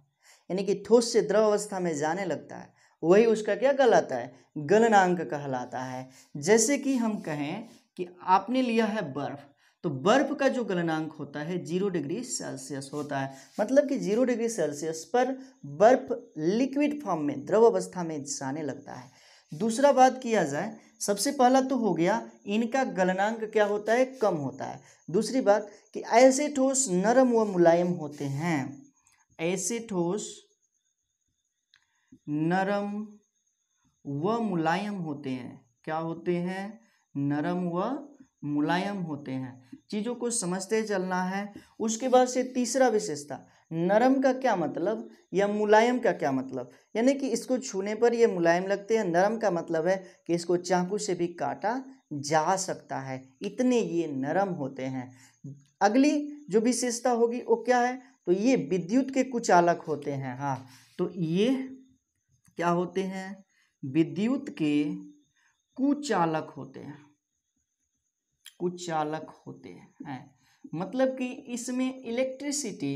A: यानी कि ठोस से द्रव अवस्था में जाने लगता है वही उसका क्या कहलाता है गलनांक कहलाता है जैसे कि हम कहें कि आपने लिया है बर्फ तो बर्फ का जो गलनांक होता है जीरो डिग्री सेल्सियस होता है मतलब कि जीरो डिग्री सेल्सियस पर बर्फ लिक्विड फॉर्म में द्रव अवस्था में जाने लगता है दूसरा बात किया जाए सबसे पहला तो हो गया इनका गलनांक क्या होता है कम होता है दूसरी बात कि ऐसे ठोस नरम व मुलायम होते हैं ऐसे ठोस नरम व मुलायम होते हैं क्या होते हैं नरम व मुलायम होते हैं चीज़ों को समझते चलना है उसके बाद से तीसरा विशेषता नरम का क्या मतलब या मुलायम का क्या मतलब यानी कि इसको छूने पर यह मुलायम लगते हैं नरम का मतलब है कि इसको चाकू से भी काटा जा सकता है इतने ये नरम होते हैं अगली जो विशेषता होगी वो क्या है तो ये विद्युत के कुचालक होते हैं हाँ तो ये क्या होते हैं विद्युत के कुचालक होते हैं कुचालक होते हैं मतलब कि इसमें इलेक्ट्रिसिटी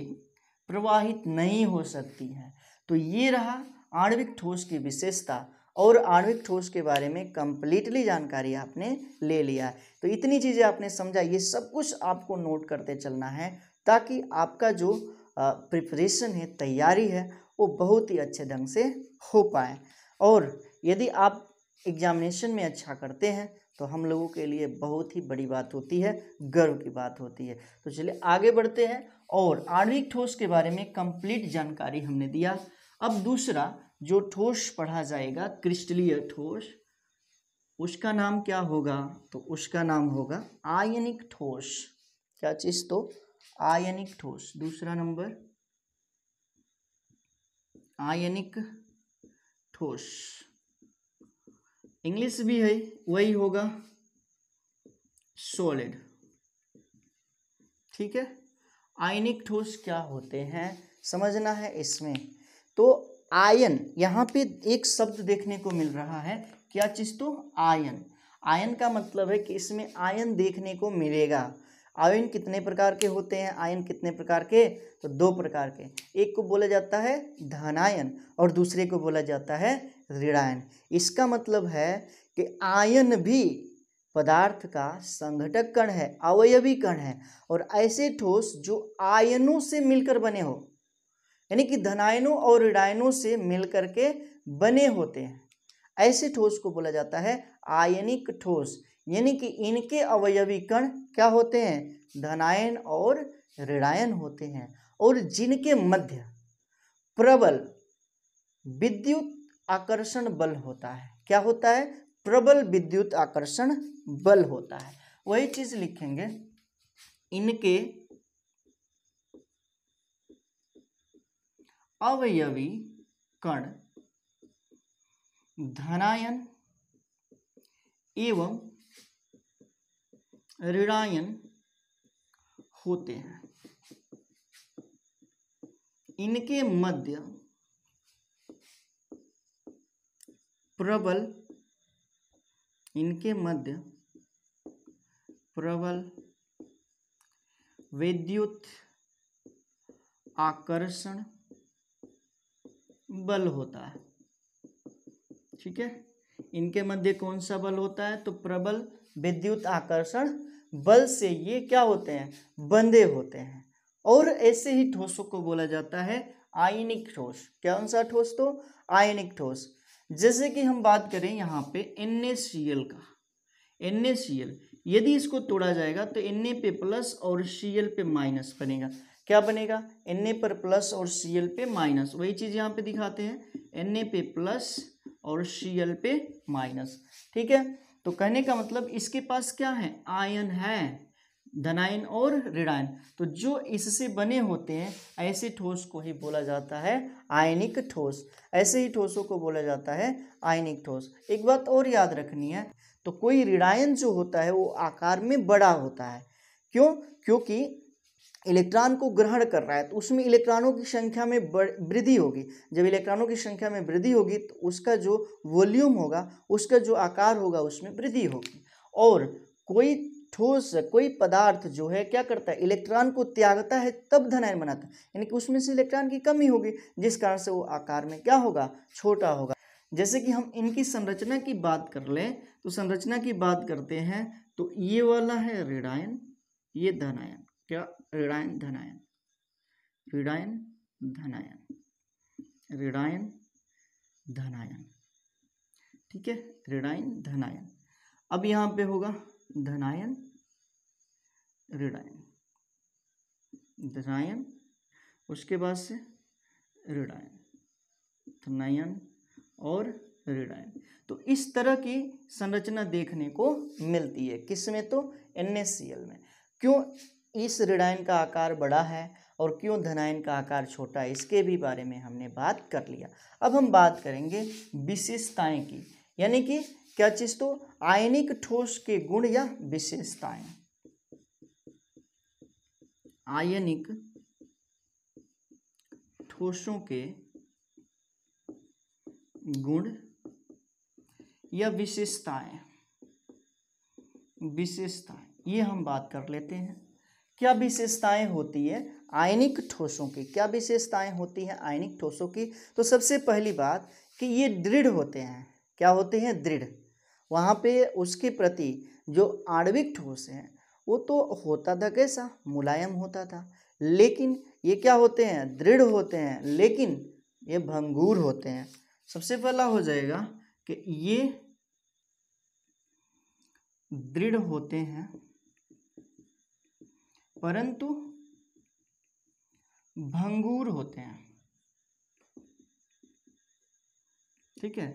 A: प्रवाहित नहीं हो सकती है तो ये रहा आणविक ठोस की विशेषता और आणविक ठोस के बारे में कंप्लीटली जानकारी आपने ले लिया तो इतनी चीज़ें आपने समझा ये सब कुछ आपको नोट करते चलना है ताकि आपका जो प्रिपरेशन है तैयारी है वो बहुत ही अच्छे ढंग से हो पाए और यदि आप एग्जामिनेशन में अच्छा करते हैं तो हम लोगों के लिए बहुत ही बड़ी बात होती है गर्व की बात होती है तो चलिए आगे बढ़ते हैं और आणविक ठोस के बारे में कंप्लीट जानकारी हमने दिया अब दूसरा जो ठोस पढ़ा जाएगा क्रिस्टलीय ठोस उसका नाम क्या होगा तो उसका नाम होगा आयनिक ठोस क्या चीज तो आयनिक ठोस दूसरा नंबर आयनिक ठोस इंग्लिश भी है वही होगा सॉलिड ठीक है आयनिक ठोस क्या होते हैं समझना है इसमें तो आयन यहाँ पे एक शब्द देखने को मिल रहा है क्या चीज़ तो आयन आयन का मतलब है कि इसमें आयन देखने को मिलेगा आयन कितने प्रकार के होते हैं आयन कितने प्रकार के तो दो प्रकार के एक को बोला जाता है धनायन और दूसरे को बोला जाता है ऋणायन इसका मतलब है कि आयन भी पदार्थ का संघटक कण है अवयवी कण है और ऐसे ठोस जो आयनों से मिलकर बने हो यानी कि धनायनों और ऋणायनों से मिलकर के बने होते हैं ऐसे ठोस को बोला जाता है आयनिक ठोस यानी कि इनके अवयवी कण क्या होते हैं धनायन और ऋणायन होते हैं और जिनके मध्य प्रबल विद्युत आकर्षण बल होता है क्या होता है प्रबल विद्युत आकर्षण बल होता है वही चीज लिखेंगे इनके अवयवी कण धनायन एवं ऋणायन होते हैं इनके मध्य प्रबल इनके मध्य प्रबल विद्युत आकर्षण बल होता है ठीक है इनके मध्य कौन सा बल होता है तो प्रबल विद्युत आकर्षण बल से ये क्या होते हैं बंधे होते हैं और ऐसे ही ठोसों को बोला जाता है आयनिक ठोस कौन सा ठोस तो आयनिक ठोस जैसे कि हम बात करें यहाँ पे एन का एन यदि इसको तोड़ा जाएगा तो एन पे प्लस और सी पे माइनस बनेगा क्या बनेगा एन पर प्लस और सी पे माइनस वही चीज़ यहाँ पे दिखाते हैं एन पे प्लस और सी पे माइनस ठीक है तो कहने का मतलब इसके पास क्या है आयन है धनायन और ऋणायन तो जो इससे बने होते हैं ऐसे ठोस को ही बोला जाता है आयनिक ठोस ऐसे ही ठोसों को बोला जाता है आयनिक ठोस एक बात और याद रखनी है तो कोई ऋणायन जो होता है वो आकार में बड़ा होता है क्यों क्योंकि इलेक्ट्रॉन को ग्रहण कर रहा है तो उसमें इलेक्ट्रॉनों की संख्या में वृद्धि होगी जब इलेक्ट्रॉनों की संख्या में वृद्धि होगी तो उसका जो वॉल्यूम होगा उसका जो आकार होगा उसमें वृद्धि होगी और कोई ठोस कोई पदार्थ जो है क्या करता है इलेक्ट्रॉन को त्यागता है तब धनायन बनाता है यानी कि उसमें से इलेक्ट्रॉन की कमी होगी जिस कारण से वो आकार में क्या होगा छोटा होगा जैसे कि हम इनकी संरचना की बात कर लें तो संरचना की बात करते हैं तो ये वाला है रेडायन ये धनायन क्या रेडायन धनायन रेडायन धनायन रेडायन धनायन ठीक है रेडायन धनायन अब यहाँ पे होगा धनायन ऋणायन धनायन उसके बाद से ऋणायन धनायन और ऋणायन तो इस तरह की संरचना देखने को मिलती है किस में तो एन में क्यों इस ऋणायन का आकार बड़ा है और क्यों धनायन का आकार छोटा है इसके भी बारे में हमने बात कर लिया अब हम बात करेंगे विशेषताएं की यानी कि क्या चीज़ तो आयनिक ठोस के गुण या विशेषताएं आयनिक ठोसों के गुण या विशेषताएं विशेषताएं ये हम बात कर लेते हैं क्या विशेषताएं होती है आयनिक ठोसों की क्या विशेषताएं होती हैं आयनिक ठोसों की तो सबसे पहली बात कि ये दृढ़ होते हैं क्या होते हैं दृढ़ वहाँ पे उसके प्रति जो आणविक ठोस है वो तो होता था कैसा मुलायम होता था लेकिन ये क्या होते हैं दृढ़ होते हैं लेकिन ये भंगूर होते हैं सबसे पहला हो जाएगा कि ये दृढ़ होते हैं परंतु भंगूर होते हैं ठीक है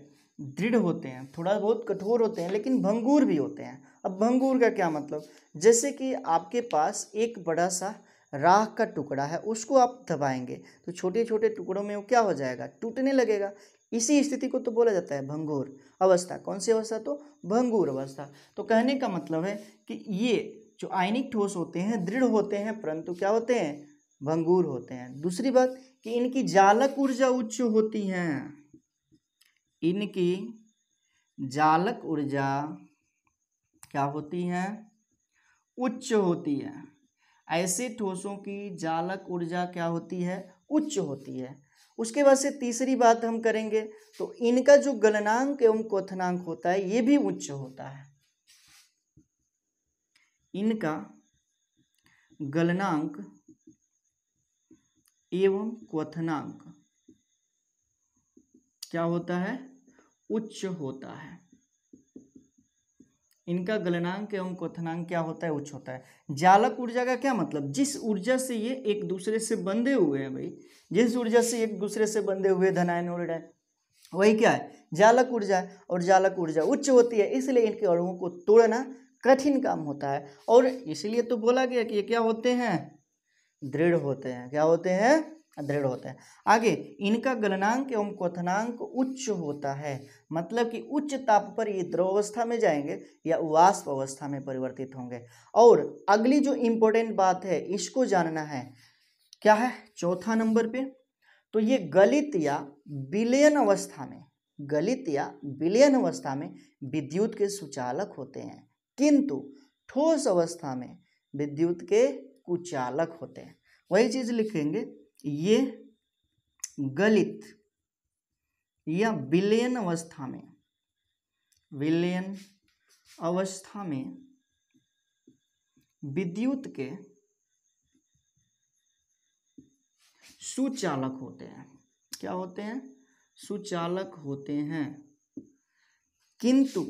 A: दृढ़ होते हैं थोड़ा बहुत कठोर होते हैं लेकिन भंगूर भी होते हैं अब भंगूर का क्या मतलब जैसे कि आपके पास एक बड़ा सा राख का टुकड़ा है उसको आप दबाएंगे तो छोटे छोटे टुकड़ों में वो क्या हो जाएगा टूटने लगेगा इसी स्थिति को तो बोला जाता है भंगूर अवस्था कौन सी अवस्था तो भंगूर अवस्था तो कहने का मतलब है कि ये जो आयनिक ठोस होते हैं दृढ़ होते हैं परंतु क्या होते हैं भंगूर होते हैं दूसरी बात कि इनकी जालक ऊर्जा उच्च होती है इनकी जालक ऊर्जा क्या होती है उच्च होती है ऐसे ठोसों की जालक ऊर्जा क्या होती है उच्च होती है उसके बाद से तीसरी बात हम करेंगे तो इनका जो गलनांक एवं क्वनांक होता है ये भी उच्च होता है इनका गलनांक एवं क्वनांक क्या होता है उच्च होता है इनका गलनांक एवं क्वथनांक क्या होता है उच्च होता है जालक ऊर्जा का क्या मतलब जिस ऊर्जा से ये एक दूसरे से बंधे हुए हैं भाई जिस ऊर्जा से एक दूसरे से बंधे हुए धनायन और वही क्या है जालक ऊर्जा और जालक ऊर्जा उच्च होती है इसलिए इनके अणुओं को तोड़ना कठिन काम होता है और इसलिए तो बोला गया कि ये क्या होते हैं दृढ़ होते हैं क्या होते हैं दृढ़ होता है आगे इनका गलनांक एवं क्वथनांक उच्च होता है मतलब कि उच्च ताप पर ये द्रवावस्था में जाएंगे या वाष्प अवस्था में परिवर्तित होंगे और अगली जो इम्पोर्टेंट बात है इसको जानना है क्या है चौथा नंबर पे तो ये गलित या विलयन अवस्था में गलित या विलयन अवस्था में विद्युत के सुचालक होते हैं किंतु ठोस अवस्था में विद्युत के कुचालक होते हैं वही चीज़ लिखेंगे ये गलित या विलयन अवस्था में विलयन अवस्था में विद्युत के सुचालक होते हैं क्या होते हैं सुचालक होते हैं किंतु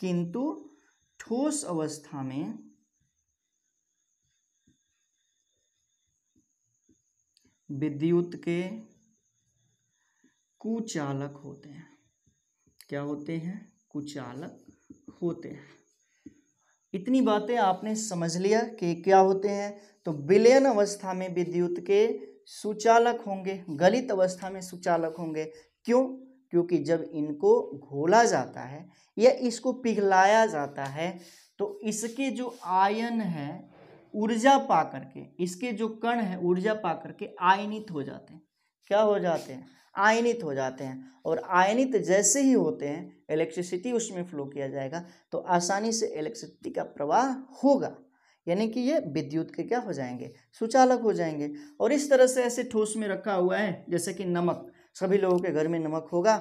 A: किंतु ठोस अवस्था में विद्युत के कुचालक होते हैं क्या होते हैं कुचालक होते हैं इतनी बातें आपने समझ लिया कि क्या होते हैं तो विलयन अवस्था में विद्युत के सुचालक होंगे गलित अवस्था में सुचालक होंगे क्यों क्योंकि जब इनको घोला जाता है या इसको पिघलाया जाता है तो इसके जो आयन हैं ऊर्जा पा करके इसके जो कण है ऊर्जा पा करके आयनित हो जाते हैं क्या हो जाते हैं आयनित हो जाते हैं और आयनित जैसे ही होते हैं इलेक्ट्रिसिटी उसमें फ्लो किया जाएगा तो आसानी से इलेक्ट्रिसिटी का प्रवाह होगा यानी कि ये विद्युत के क्या हो जाएंगे सुचालक हो जाएंगे और इस तरह से ऐसे ठोस में रखा हुआ है जैसे कि नमक सभी लोगों के घर में नमक होगा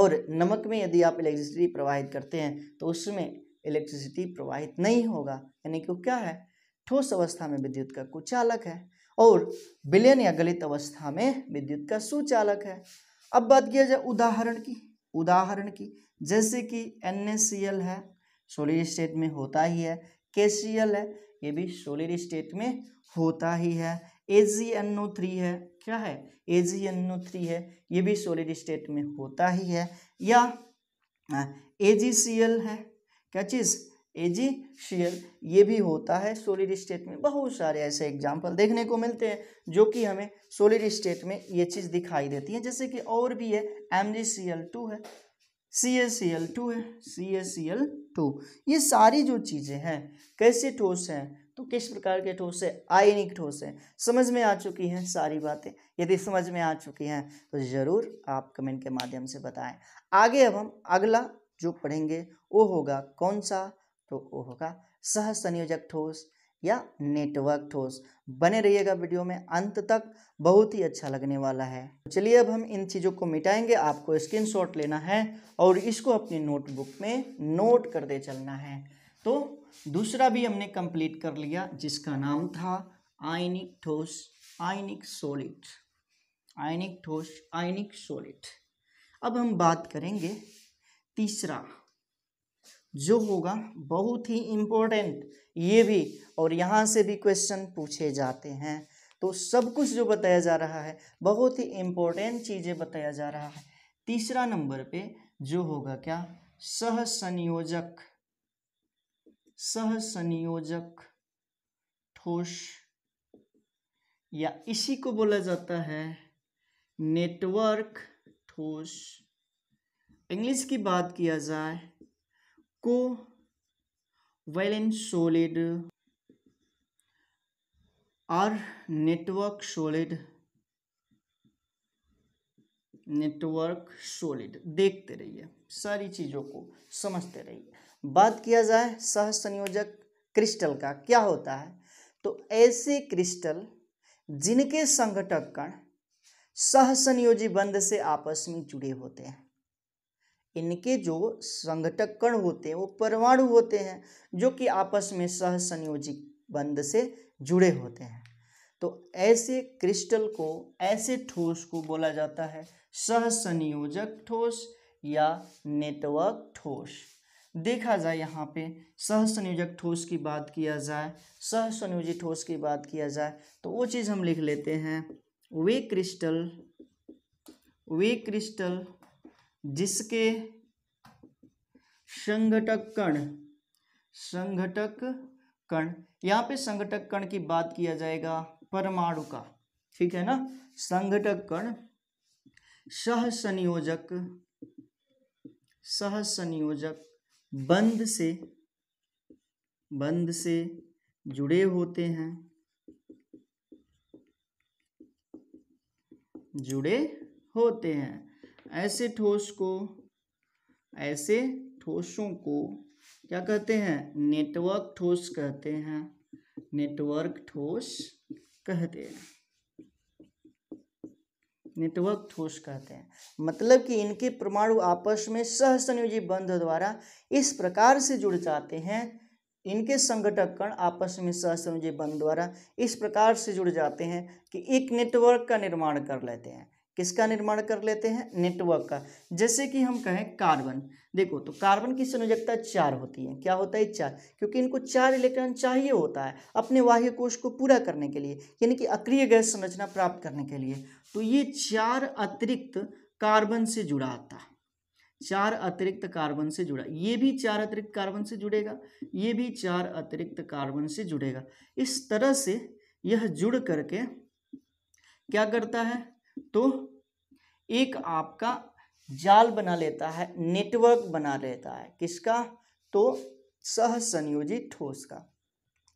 A: और नमक में यदि आप इलेक्ट्रिसिटी प्रवाहित करते हैं तो उसमें इलेक्ट्रिसिटी प्रवाहित नहीं होगा यानी कि वो क्या है ठोस अवस्था में विद्युत का कुचालक है और विलयन या गलित अवस्था में विद्युत का सुचालक है अब बात किया जाए उदाहरण की उदाहरण की जैसे कि एन है सोलर स्टेट में होता ही है के है ये भी सोलर स्टेट में होता ही है ए जी थ्री है क्या है ए जी थ्री है ये भी सोलिड स्टेट में होता ही है या ए जी सी एल है क्या चीज़ एजी शेयर ये भी होता है सोलिड स्टेट में बहुत सारे ऐसे एग्जाम्पल देखने को मिलते हैं जो कि हमें सोलिड स्टेट में ये चीज़ दिखाई देती है जैसे कि और भी है M G C L two है C S C L two है C S C L two ये सारी जो चीज़ें हैं कैसे ठोस हैं तो किस प्रकार के ठोस है आयनिक ठोस है समझ में आ चुकी हैं सारी बातें यदि समझ में आ चुकी हैं तो ज़रूर आप कमेंट के माध्यम से बताएं आगे अब हम अगला जो पढ़ेंगे वो होगा कौन सा तो वो होगा सह संयोजक ठोस या नेटवर्क ठोस बने रहिएगा वीडियो में अंत तक बहुत ही अच्छा लगने वाला है चलिए अब हम इन चीज़ों को मिटाएंगे आपको स्क्रीनशॉट लेना है और इसको अपनी नोटबुक में नोट करते चलना है तो दूसरा भी हमने कंप्लीट कर लिया जिसका नाम था आयनिक ठोस आयनिक सोलिड आयनिक ठोस आयनिक सोलिड अब हम बात करेंगे तीसरा जो होगा बहुत ही इम्पोर्टेंट ये भी और यहाँ से भी क्वेश्चन पूछे जाते हैं तो सब कुछ जो बताया जा रहा है बहुत ही इम्पोर्टेंट चीज़ें बताया जा रहा है तीसरा नंबर पे जो होगा क्या सह संयोजक सह संयोजक ठोस या इसी को बोला जाता है नेटवर्क ठोस इंग्लिश की बात किया जाए covalent solid or network solid network solid देखते रहिए सारी चीज़ों को समझते रहिए बात किया जाए सह संयोजक क्रिस्टल का क्या होता है तो ऐसे क्रिस्टल जिनके संघटक कण सहसंयोजी बंध से आपस में जुड़े होते हैं इनके जो संघटक कण होते हैं वो परमाणु होते हैं जो कि आपस में सहसंयोजी बंध से जुड़े होते हैं तो ऐसे क्रिस्टल को ऐसे ठोस को बोला जाता है सहसंयोजक ठोस या नेटवर्क ठोस देखा जाए यहाँ पे सहसंयोजक ठोस की बात किया जाए सहसंयोजी ठोस की बात किया जाए तो वो चीज़ हम लिख लेते हैं वे क्रिस्टल वे क्रिस्टल जिसके संघटक कण संघटक कण यहाँ पे संघटक कण की बात किया जाएगा परमाणु का ठीक है ना संघटक कण सह संयोजक सह संयोजक बंद से बंद से जुड़े होते हैं जुड़े होते हैं ऐसे ठोस को ऐसे ठोसों को क्या कहते हैं नेटवर्क ठोस कहते हैं नेटवर्क ठोस कहते हैं नेटवर्क ठोस कहते हैं मतलब कि इनके परमाणु आपस में सहसंयोजी बंध द्वारा इस प्रकार से जुड़ जाते हैं इनके संगठक कण आपस में सहसंयोजी बंध द्वारा इस प्रकार से जुड़ जाते हैं कि एक नेटवर्क का निर्माण कर लेते हैं किसका निर्माण कर लेते हैं नेटवर्क का जैसे कि हम कहें कार्बन देखो तो कार्बन की संयोजकता चार होती है क्या होता है चार क्योंकि इनको चार इलेक्ट्रॉन चाहिए होता है अपने वाह्य कोष को पूरा करने के लिए यानी कि अक्रिय गैस संरचना प्राप्त करने के लिए तो ये चार अतिरिक्त कार्बन से जुड़ा आता है चार अतिरिक्त कार्बन से जुड़ा ये भी चार अतिरिक्त कार्बन से जुड़ेगा ये भी चार अतिरिक्त कार्बन से जुड़ेगा इस तरह से यह जुड़ करके क्या करता है तो एक आपका जाल बना लेता है नेटवर्क बना लेता है किसका तो सहसंयोजी ठोस का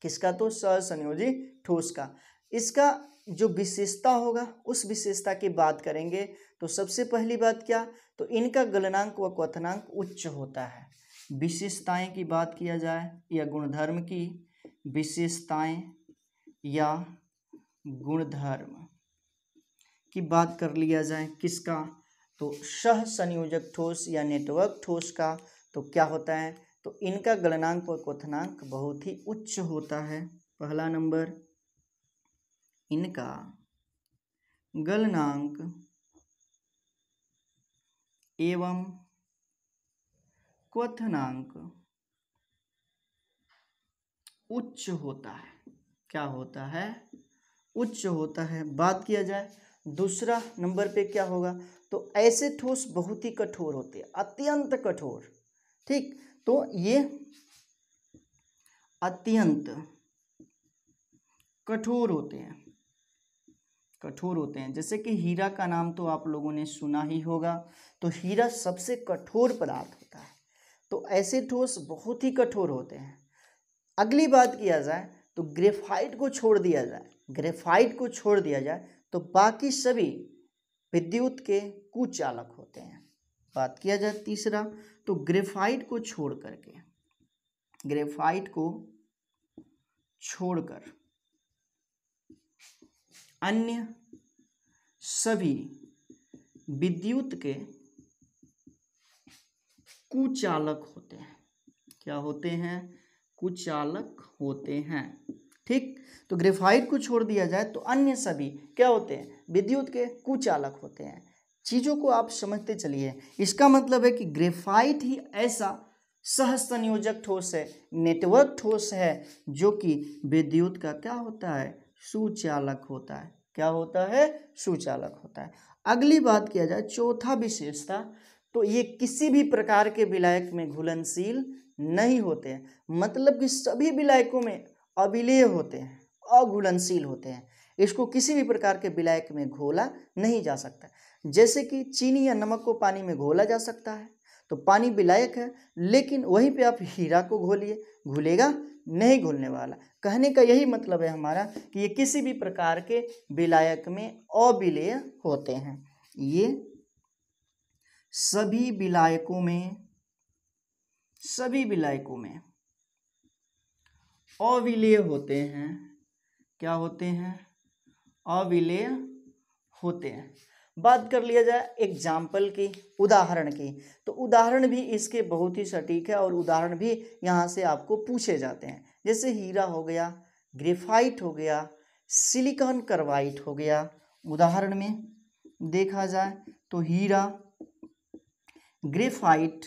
A: किसका तो सहसंयोजी ठोस का इसका जो विशेषता होगा उस विशेषता की बात करेंगे तो सबसे पहली बात क्या तो इनका गलनांक व क्वथनांक उच्च होता है विशेषताएं की बात किया जाए या गुणधर्म की विशेषताएं या गुणधर्म की बात कर लिया जाए किसका तो सह संयोजक ठोस या नेटवर्क ठोस का तो क्या होता है तो इनका गणनांक और क्वथनांक बहुत ही उच्च होता है पहला नंबर इनका गलनांक एवं क्वथनांक उच्च होता है क्या होता है उच्च होता है बात किया जाए दूसरा नंबर पे क्या होगा तो ऐसे ठोस बहुत ही कठोर होते हैं अत्यंत कठोर ठीक तो ये अत्यंत कठोर होते हैं कठोर होते हैं जैसे कि हीरा का नाम तो आप लोगों ने सुना ही होगा तो हीरा सबसे कठोर पदार्थ होता है तो ऐसे ठोस बहुत ही कठोर होते हैं अगली बात किया जाए तो ग्रेफाइट को छोड़ दिया जाए ग्रेफाइट को छोड़ दिया जाए तो बाकी सभी विद्युत के कुचालक होते हैं बात किया जाए तीसरा तो ग्रेफाइट को छोड़ करके ग्रेफाइट को छोड़कर अन्य सभी विद्युत के कुचालक होते हैं क्या होते हैं कुचालक होते हैं ठीक तो ग्रेफाइट को छोड़ दिया जाए तो अन्य सभी क्या होते हैं विद्युत के कुचालक होते हैं चीज़ों को आप समझते चलिए इसका मतलब है कि ग्रेफाइट ही ऐसा सहसंयोजक ठोस है नेटवर्क ठोस है जो कि विद्युत का क्या होता है सुचालक होता है क्या होता है सुचालक होता है अगली बात किया जाए चौथा विशेषता तो ये किसी भी प्रकार के विलायक में घुलनशील नहीं होते हैं मतलब कि सभी विलायकों में अविलेय होते हैं अघुलनशील होते हैं इसको किसी भी प्रकार के विलायक में घोला नहीं जा सकता जैसे कि चीनी या नमक को पानी में घोला जा सकता है तो पानी विलायक है लेकिन वहीं पे आप हीरा को घोलिए घुलेगा नहीं घुलने वाला कहने का यही मतलब है हमारा कि ये किसी भी प्रकार के विलायक में अविलेय होते हैं ये सभी विलायकों में सभी विलायकों में अविलेय होते हैं क्या होते हैं अविलेय होते हैं बात कर लिया जाए एग्जाम्पल की उदाहरण की तो उदाहरण भी इसके बहुत ही सटीक है और उदाहरण भी यहाँ से आपको पूछे जाते हैं जैसे हीरा हो गया ग्रेफाइट हो गया सिलिकॉन कार्बाइट हो गया उदाहरण में देखा जाए तो हीरा ग्रेफाइट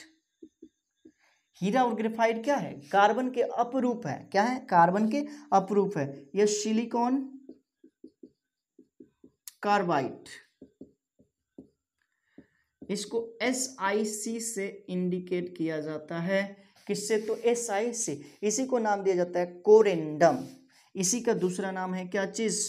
A: हीरा और ग्रेफाइट क्या है कार्बन के अपरूप है क्या है कार्बन के अपरूप है यह सिलिकॉन कार्बाइट इसको एस आई सी से इंडिकेट किया जाता है किससे तो एस आई सी इसी को नाम दिया जाता है कोरेंडम इसी का दूसरा नाम है क्या चीज़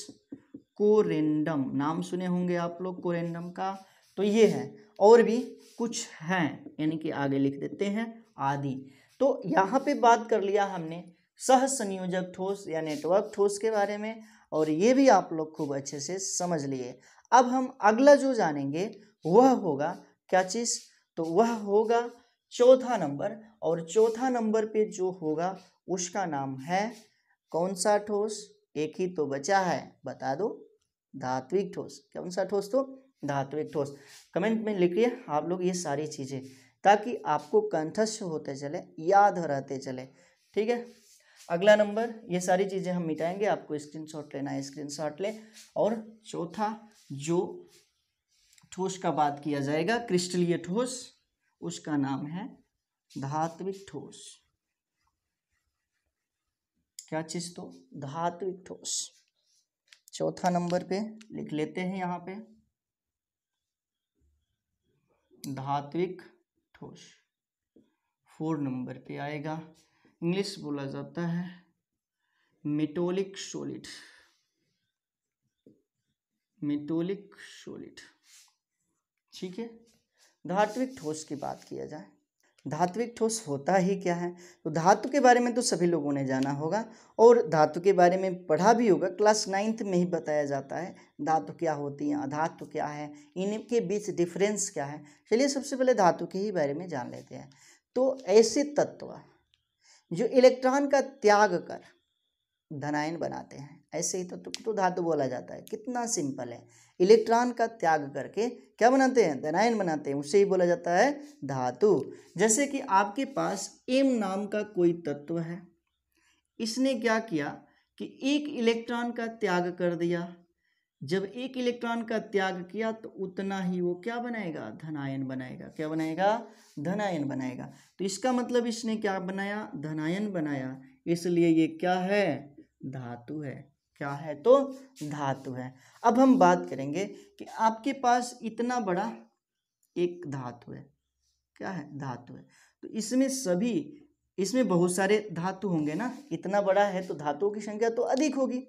A: कोरेंडम नाम सुने होंगे आप लोग कोरेंडम का तो ये है और भी कुछ हैं यानी कि आगे लिख देते हैं आदि तो यहाँ पे बात कर लिया हमने सह संयोजक ठोस या नेटवर्क ठोस के बारे में और ये भी आप लोग खूब अच्छे से समझ लिए अब हम अगला जो जानेंगे वह होगा क्या चीज़ तो वह होगा चौथा नंबर और चौथा नंबर पे जो होगा उसका नाम है कौन सा ठोस एक ही तो बचा है बता दो धात्विक ठोस कौन सा ठोस तो धात्विक ठोस कमेंट में लिखिए आप लोग ये सारी चीज़ें ताकि आपको कंठस्थ होते चले याद रहते चले ठीक है अगला नंबर ये सारी चीज़ें हम मिटाएंगे आपको स्क्रीनशॉट लेना है स्क्रीनशॉट ले और चौथा जो ठोस का बात किया जाएगा क्रिस्टलीय ठोस उसका नाम है धात्विक ठोस क्या चीज़ तो धात्विक ठोस चौथा नंबर पे लिख लेते हैं यहाँ पे धात्विक ठोस फोर नंबर पे आएगा इंग्लिश बोला जाता है मेटोलिक सोलिड मेटोलिक सोलिड ठीक है धात्विक ठोस की बात किया जाए धात्विक ठोस होता ही क्या है तो धातु के बारे में तो सभी लोगों ने जाना होगा और धातु के बारे में पढ़ा भी होगा क्लास नाइन्थ में ही बताया जाता है धातु क्या होती है अधातु क्या है इनके बीच डिफरेंस क्या है चलिए सबसे पहले धातु के ही बारे में जान लेते हैं तो ऐसे तत्व जो इलेक्ट्रॉन का त्याग कर धनायन बनाते हैं ऐसे ही तत्व तो, तो धातु बोला जाता है कितना सिंपल है इलेक्ट्रॉन का त्याग करके क्या बनाते हैं धनायन बनाते हैं उसे ही बोला जाता है धातु जैसे कि आपके पास एम नाम का कोई तत्व है इसने क्या किया कि एक इलेक्ट्रॉन का त्याग कर दिया जब एक इलेक्ट्रॉन का त्याग किया तो उतना ही वो क्या बनाएगा धनायन बनाएगा क्या बनाएगा धनायन बनाएगा तो इसका मतलब इसने क्या बनाया धनायन बनाया इसलिए ये क्या है धातु है क्या है तो धातु है अब हम बात करेंगे कि आपके पास इतना बड़ा एक धातु है क्या है धातु है तो इसमें सभी इसमें बहुत सारे धातु होंगे ना इतना बड़ा है तो धातुओं की संख्या तो अधिक होगी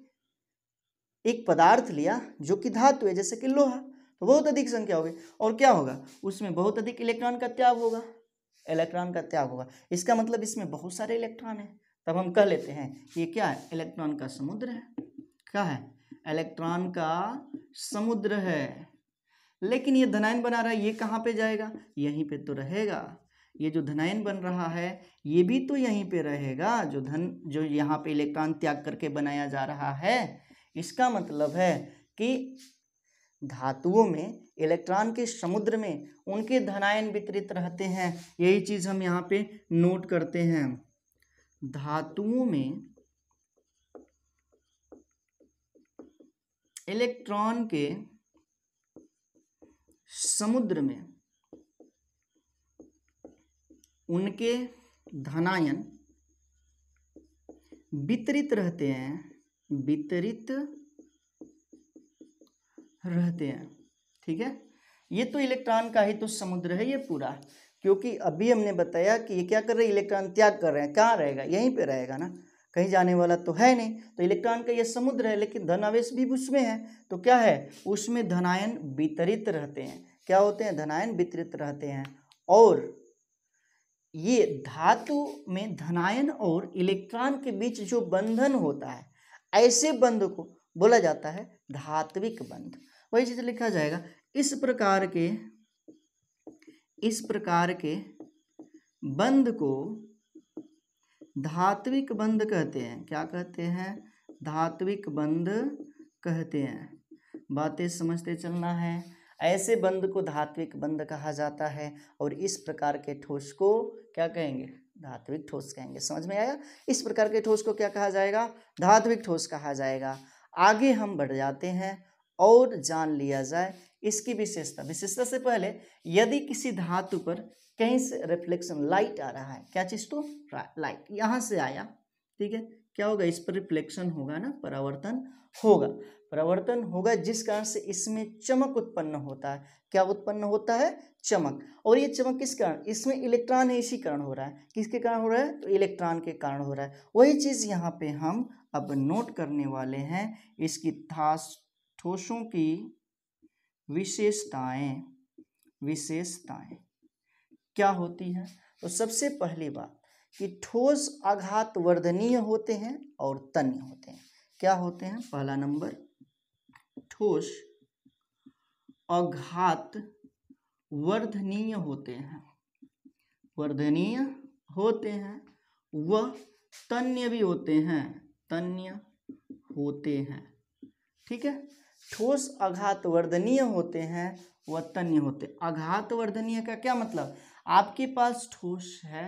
A: एक पदार्थ लिया जो कि धातु है जैसे कि लोहा तो बहुत अधिक संख्या होगी और क्या होगा उसमें बहुत अधिक इलेक्ट्रॉन का त्याग होगा इलेक्ट्रॉन का त्याग होगा इसका मतलब इसमें बहुत सारे इलेक्ट्रॉन है तब हम कह लेते हैं ये क्या है इलेक्ट्रॉन का समुद्र है क्या है इलेक्ट्रॉन का समुद्र है लेकिन ये धनायन बना रहा है ये कहाँ पे जाएगा यहीं पे तो रहेगा ये जो धनायन बन रहा है ये भी तो यहीं पे रहेगा जो धन जो यहाँ पे इलेक्ट्रॉन त्याग करके बनाया जा रहा है इसका मतलब है कि धातुओं में इलेक्ट्रॉन के समुद्र में उनके धनायन वितरित रहते हैं यही चीज़ हम यहाँ पे नोट करते हैं धातुओं में इलेक्ट्रॉन के समुद्र में उनके धनायन वितरित रहते हैं वितरित रहते हैं ठीक है ये तो इलेक्ट्रॉन का ही तो समुद्र है ये पूरा क्योंकि अभी हमने बताया कि ये क्या कर रहे हैं इलेक्ट्रॉन त्याग कर रहे हैं कहाँ रहेगा यहीं पे रहेगा ना कहीं जाने वाला तो है नहीं तो इलेक्ट्रॉन का ये समुद्र है लेकिन धन आवेश भी उसमें है तो क्या है उसमें धनायन वितरित रहते हैं क्या होते हैं धनायन वितरित रहते हैं और ये धातु में धनायन और इलेक्ट्रॉन के बीच जो बंधन होता है ऐसे बंध को बोला जाता है धात्विक बंध वही चीज़ लिखा जाएगा इस प्रकार के इस प्रकार के बंद को धात्विक बंद कहते हैं क्या कहते हैं धात्विक बंद कहते हैं बातें समझते चलना है ऐसे बंद को धात्विक बंद कहा जाता है और इस प्रकार के ठोस को क्या कहेंगे धात्विक ठोस कहेंगे समझ में आया इस प्रकार के ठोस को क्या कहा जाएगा धात्विक ठोस कहा जाएगा आगे हम बढ़ जाते हैं और जान लिया जाए इसकी विशेषता विशेषता से पहले यदि किसी धातु पर कहीं से रिफ्लेक्शन लाइट आ रहा है क्या चीज तो लाइट यहाँ से आया ठीक है क्या होगा इस पर रिफ्लेक्शन होगा ना परावर्तन होगा परावर्तन होगा जिस कारण से इसमें चमक उत्पन्न होता है क्या उत्पन्न होता है चमक और ये चमक किस कारण इसमें इलेक्ट्रॉन है इसी कारण हो रहा है किसके कारण हो रहा है तो इलेक्ट्रॉन के कारण हो रहा है वही चीज़ यहाँ पे हम अब नोट करने वाले हैं इसकी ठास ठोसों की विशेषताएं विशेषताएं क्या होती हैं तो सबसे पहली बात कि ठोस आघात वर्धनीय होते हैं और तन्य होते हैं क्या होते हैं पहला नंबर ठोस आघात वर्धनीय होते हैं वर्धनीय होते हैं वह तन्य भी होते हैं तन्य होते हैं ठीक है ठोस वर्धनीय होते हैं व तन्य होते वर्धनीय का क्या मतलब आपके पास ठोस है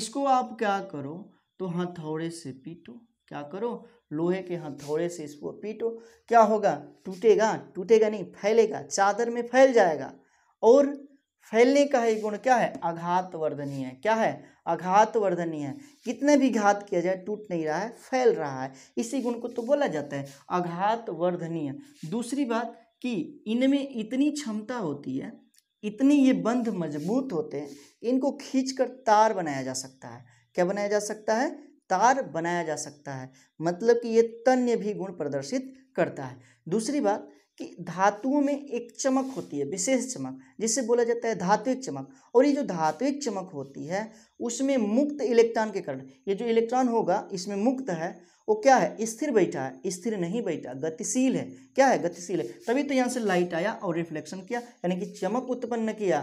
A: इसको आप क्या करो तो हथौड़े से पीटो क्या करो लोहे के हथौड़े से इसको पीटो क्या होगा टूटेगा टूटेगा नहीं फैलेगा चादर में फैल जाएगा और फैलने का ही गुण क्या है वर्धनीय क्या है आघात वर्धनीय है कितने भी घात किया जाए टूट नहीं रहा है फैल रहा है इसी गुण को तो बोला जाता है आघात वर्धनीय दूसरी बात कि इनमें इतनी क्षमता होती है इतनी ये बंध मजबूत होते हैं इनको खींचकर तार बनाया जा सकता है क्या बनाया जा सकता है तार बनाया जा सकता है मतलब कि ये तन्य भी गुण प्रदर्शित करता है दूसरी बात कि धातुओं में एक चमक होती है विशेष चमक जिसे बोला जाता है धात्विक चमक और ये जो धात्विक चमक होती है उसमें मुक्त इलेक्ट्रॉन के कारण ये जो इलेक्ट्रॉन होगा इसमें मुक्त है वो क्या है स्थिर बैठा है स्थिर नहीं बैठा गतिशील है क्या है गतिशील है तभी तो यहाँ से लाइट आया और रिफ्लेक्शन किया यानी कि चमक उत्पन्न किया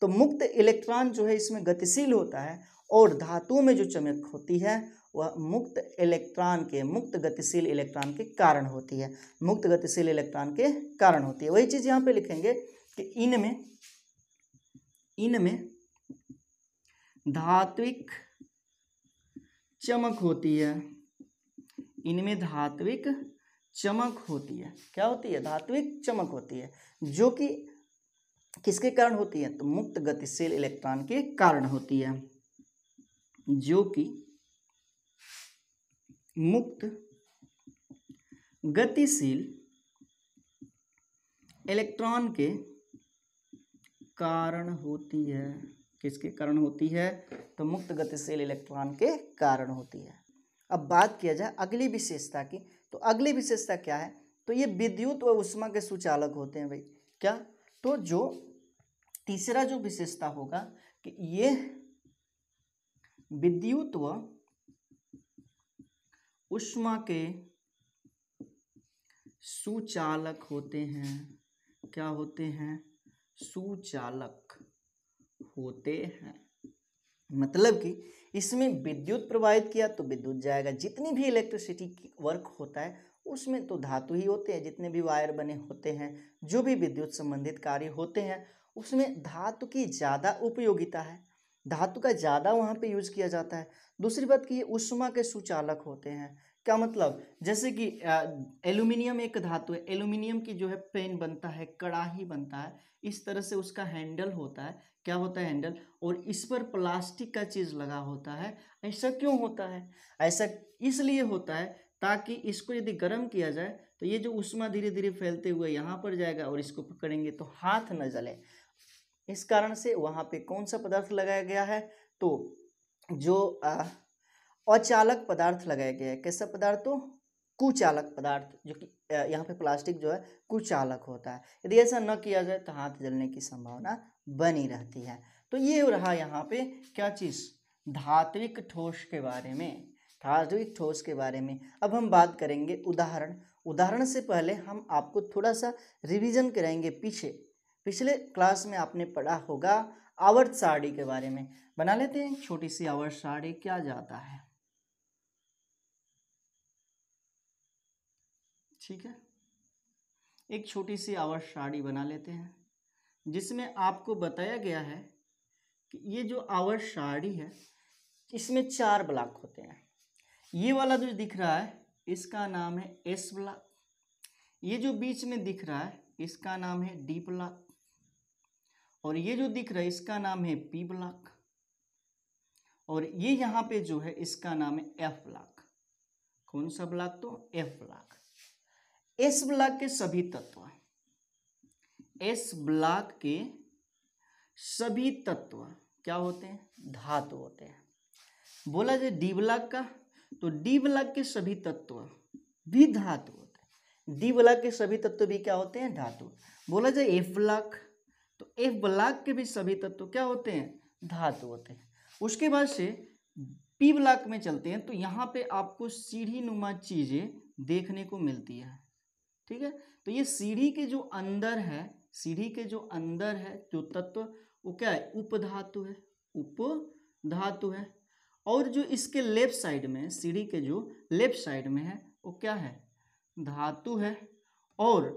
A: तो मुक्त इलेक्ट्रॉन जो है इसमें गतिशील होता है और धातुओं में जो चमक होती है वह मुक्त इलेक्ट्रॉन के मुक्त गतिशील इलेक्ट्रॉन के कारण होती है मुक्त गतिशील इलेक्ट्रॉन के कारण होती है वही चीज़ यहां पे लिखेंगे कि इनमें इनमें धात्विक चमक होती है इनमें धात्विक चमक होती है क्या होती है धात्विक चमक होती है जो कि किसके कारण होती है तो मुक्त गतिशील इलेक्ट्रॉन के कारण होती है जो कि मुक्त गतिशील इलेक्ट्रॉन के कारण होती है किसके कारण होती है तो मुक्त गतिशील इलेक्ट्रॉन के कारण होती है अब बात किया जाए अगली विशेषता की तो अगली विशेषता क्या है तो ये विद्युत व उष्मा के सुचालक होते हैं भाई क्या तो जो तीसरा जो विशेषता होगा कि ये विद्युत व उष्मा के सुचालक होते हैं क्या होते हैं सुचालक होते हैं मतलब कि इसमें विद्युत प्रवाहित किया तो विद्युत जाएगा जितनी भी इलेक्ट्रिसिटी वर्क होता है उसमें तो धातु ही होते हैं जितने भी वायर बने होते हैं जो भी विद्युत संबंधित कार्य होते हैं उसमें धातु की ज़्यादा उपयोगिता है धातु का ज़्यादा वहाँ पे यूज़ किया जाता है दूसरी बात कि ये उष्मा के सुचालक होते हैं क्या मतलब जैसे कि एल्यूमिनियम एक धातु है एल्यूमिनियम की जो है पेन बनता है कड़ाही बनता है इस तरह से उसका हैंडल होता है क्या होता है हैंडल और इस पर प्लास्टिक का चीज़ लगा होता है ऐसा क्यों होता है ऐसा इसलिए होता है ताकि इसको यदि गर्म किया जाए तो ये जो उष्मा धीरे धीरे फैलते हुए यहाँ पर जाएगा और इसको पकड़ेंगे तो हाथ न जले इस कारण से वहाँ पे कौन सा पदार्थ लगाया गया है तो जो अचालक पदार्थ लगाया गया है कैसा पदार्थ तो कुचालक पदार्थ जो कि यहाँ पे प्लास्टिक जो है कुचालक होता है यदि ऐसा न किया जाए तो हाथ जलने की संभावना बनी रहती है तो ये रहा यहाँ पे क्या चीज़ धात्विक ठोस के बारे में धात्विक ठोस के बारे में अब हम बात करेंगे उदाहरण उदाहरण से पहले हम आपको थोड़ा सा रिवीजन कराएंगे पीछे पिछले क्लास में आपने पढ़ा होगा आवर्त सारणी के बारे में बना लेते हैं छोटी सी आवर्त सारणी क्या जाता है ठीक है एक छोटी सी आवर्त सारणी बना लेते हैं जिसमें आपको बताया गया है कि ये जो आवर्त सारणी है इसमें चार ब्लॉक होते हैं ये वाला जो दिख रहा है इसका नाम है एस ब्लॉक ये जो बीच में दिख रहा है इसका नाम है डी ब्लॉक और ये जो दिख रहा है इसका नाम है पी ब्लॉक और ये यहाँ पे जो है इसका नाम है एफ ब्लॉक कौन सा ब्लॉक तो एफ ब्लॉक एस ब्लॉक के सभी तत्व एस ब्लॉक के सभी तत्व क्या होते हैं धातु होते हैं बोला जाए डी ब्लॉक का तो डी ब्लॉक के सभी तत्व भी धातु होते हैं डी ब्लॉक के सभी तत्व भी क्या होते हैं धातु बोला जाए एफ ब्लॉक तो एफ ब्लॉक के भी सभी तत्व क्या होते हैं धातु होते हैं उसके बाद से पी ब्लॉक में चलते हैं तो यहाँ पे आपको सीढ़ी नुमा चीज़ें देखने को मिलती है ठीक है तो ये सीढ़ी के जो अंदर है सीढ़ी के जो अंदर है जो तत्व वो क्या है उपधातु है उप धातु है और जो इसके लेफ्ट साइड में सीढ़ी के जो लेफ्ट साइड में है वो क्या है धातु है और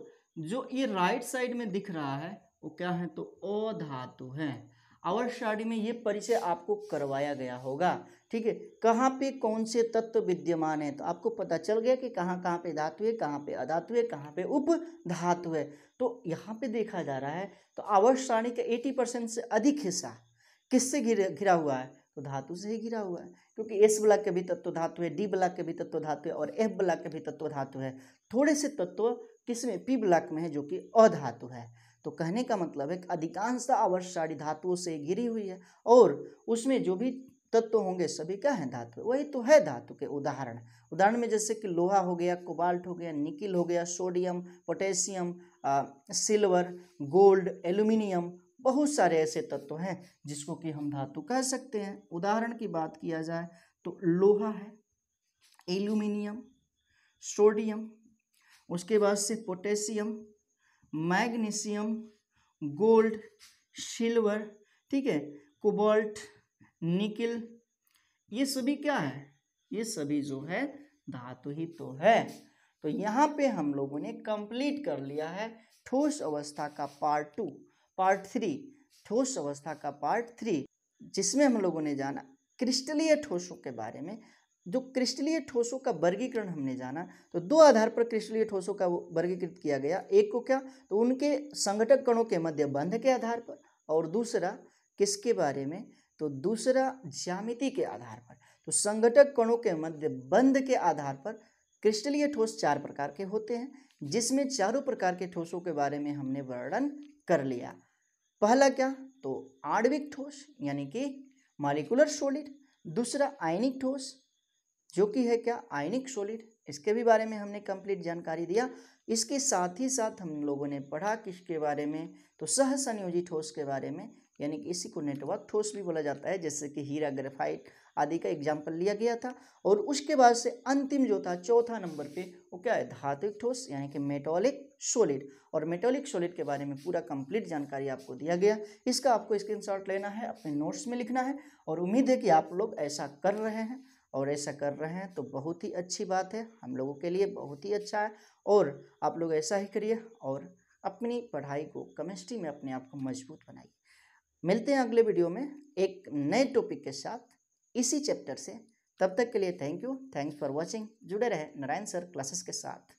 A: जो ये राइट साइड में दिख रहा है वो क्या है तो अधातु है आवर्त सारणी में ये परिचय आपको करवाया गया होगा ठीक है कहाँ पे कौन से तत्व विद्यमान है तो आपको पता चल गया कि कहाँ कहाँ पे धातु है कहाँ पे अधातु है कहाँ पे उप धातु है तो यहाँ पे देखा जा रहा है तो आवर्ष सारणी का एटी परसेंट से अधिक हिस्सा किससे घिरा घिरा हुआ है तो धातु से ही घिरा हुआ है क्योंकि एस ब्लॉक के भी तत्व धातु है डी ब्लॉक के भी तत्व धातु है और एफ ब्लॉक के भी तत्व धातु है थोड़े से तत्व किसमें पी ब्लॉक में है जो कि अधातु है तो कहने का मतलब है कि अधिकांशतः साड़ी धातुओं से घिरी हुई है और उसमें जो भी तत्व तो होंगे सभी का है धातु वही तो है धातु के उदाहरण उदाहरण में जैसे कि लोहा हो गया कोबाल्ट हो गया निकिल हो गया sodium potassium silver gold aluminium बहुत सारे ऐसे तत्व हैं जिसको कि हम धातु कह सकते हैं उदाहरण की बात किया जाए तो लोहा है एल्यूमिनियम सोडियम उसके बाद से पोटेशियम मैग्नीशियम गोल्ड सिल्वर ठीक है कोबाल्ट निकिल ये सभी क्या है ये सभी जो है धातु ही तो है तो यहाँ पे हम लोगों ने कंप्लीट कर लिया है ठोस अवस्था का पार्ट टू पार्ट थ्री ठोस अवस्था का पार्ट थ्री जिसमें हम लोगों ने जाना क्रिस्टलीय ठोसों के बारे में जो क्रिस्टलीय ठोसों का वर्गीकरण हमने जाना तो दो आधार पर क्रिस्टलीय ठोसों का वर्गीकृत किया गया एक को क्या तो उनके संगठक कणों के मध्य बंध के आधार पर और दूसरा किसके बारे में तो दूसरा ज्यामिति के आधार पर तो संगठक कणों के मध्य बंध के आधार पर क्रिस्टलीय ठोस चार प्रकार के होते हैं जिसमें चारों प्रकार के ठोसों के बारे में हमने वर्णन कर लिया पहला क्या तो आणविक ठोस यानी कि मालिकुलर सोलिड दूसरा आयनिक ठोस जो कि है क्या आयनिक सॉलिड इसके भी बारे में हमने कंप्लीट जानकारी दिया इसके साथ ही साथ हम लोगों ने पढ़ा किसके बारे में तो सह संयोजी ठोस के बारे में यानी कि इसी को नेटवर्क ठोस भी बोला जाता है जैसे कि हीरा ग्रेफाइट आदि का एग्जाम्पल लिया गया था और उसके बाद से अंतिम जो था चौथा नंबर पे वो क्या है धातुक ठोस यानी कि मेटोलिक सोलिड और मेटोलिक सोलिड के बारे में पूरा कंप्लीट जानकारी आपको दिया गया इसका आपको स्क्रीनशॉट लेना है अपने नोट्स में लिखना है और उम्मीद है कि आप लोग ऐसा कर रहे हैं और ऐसा कर रहे हैं तो बहुत ही अच्छी बात है हम लोगों के लिए बहुत ही अच्छा है और आप लोग ऐसा ही करिए और अपनी पढ़ाई को केमिस्ट्री में अपने आप को मजबूत बनाइए मिलते हैं अगले वीडियो में एक नए टॉपिक के साथ इसी चैप्टर से तब तक के लिए thank you thanks for watching जुड़े रहे नारायण सर क्लासेस के साथ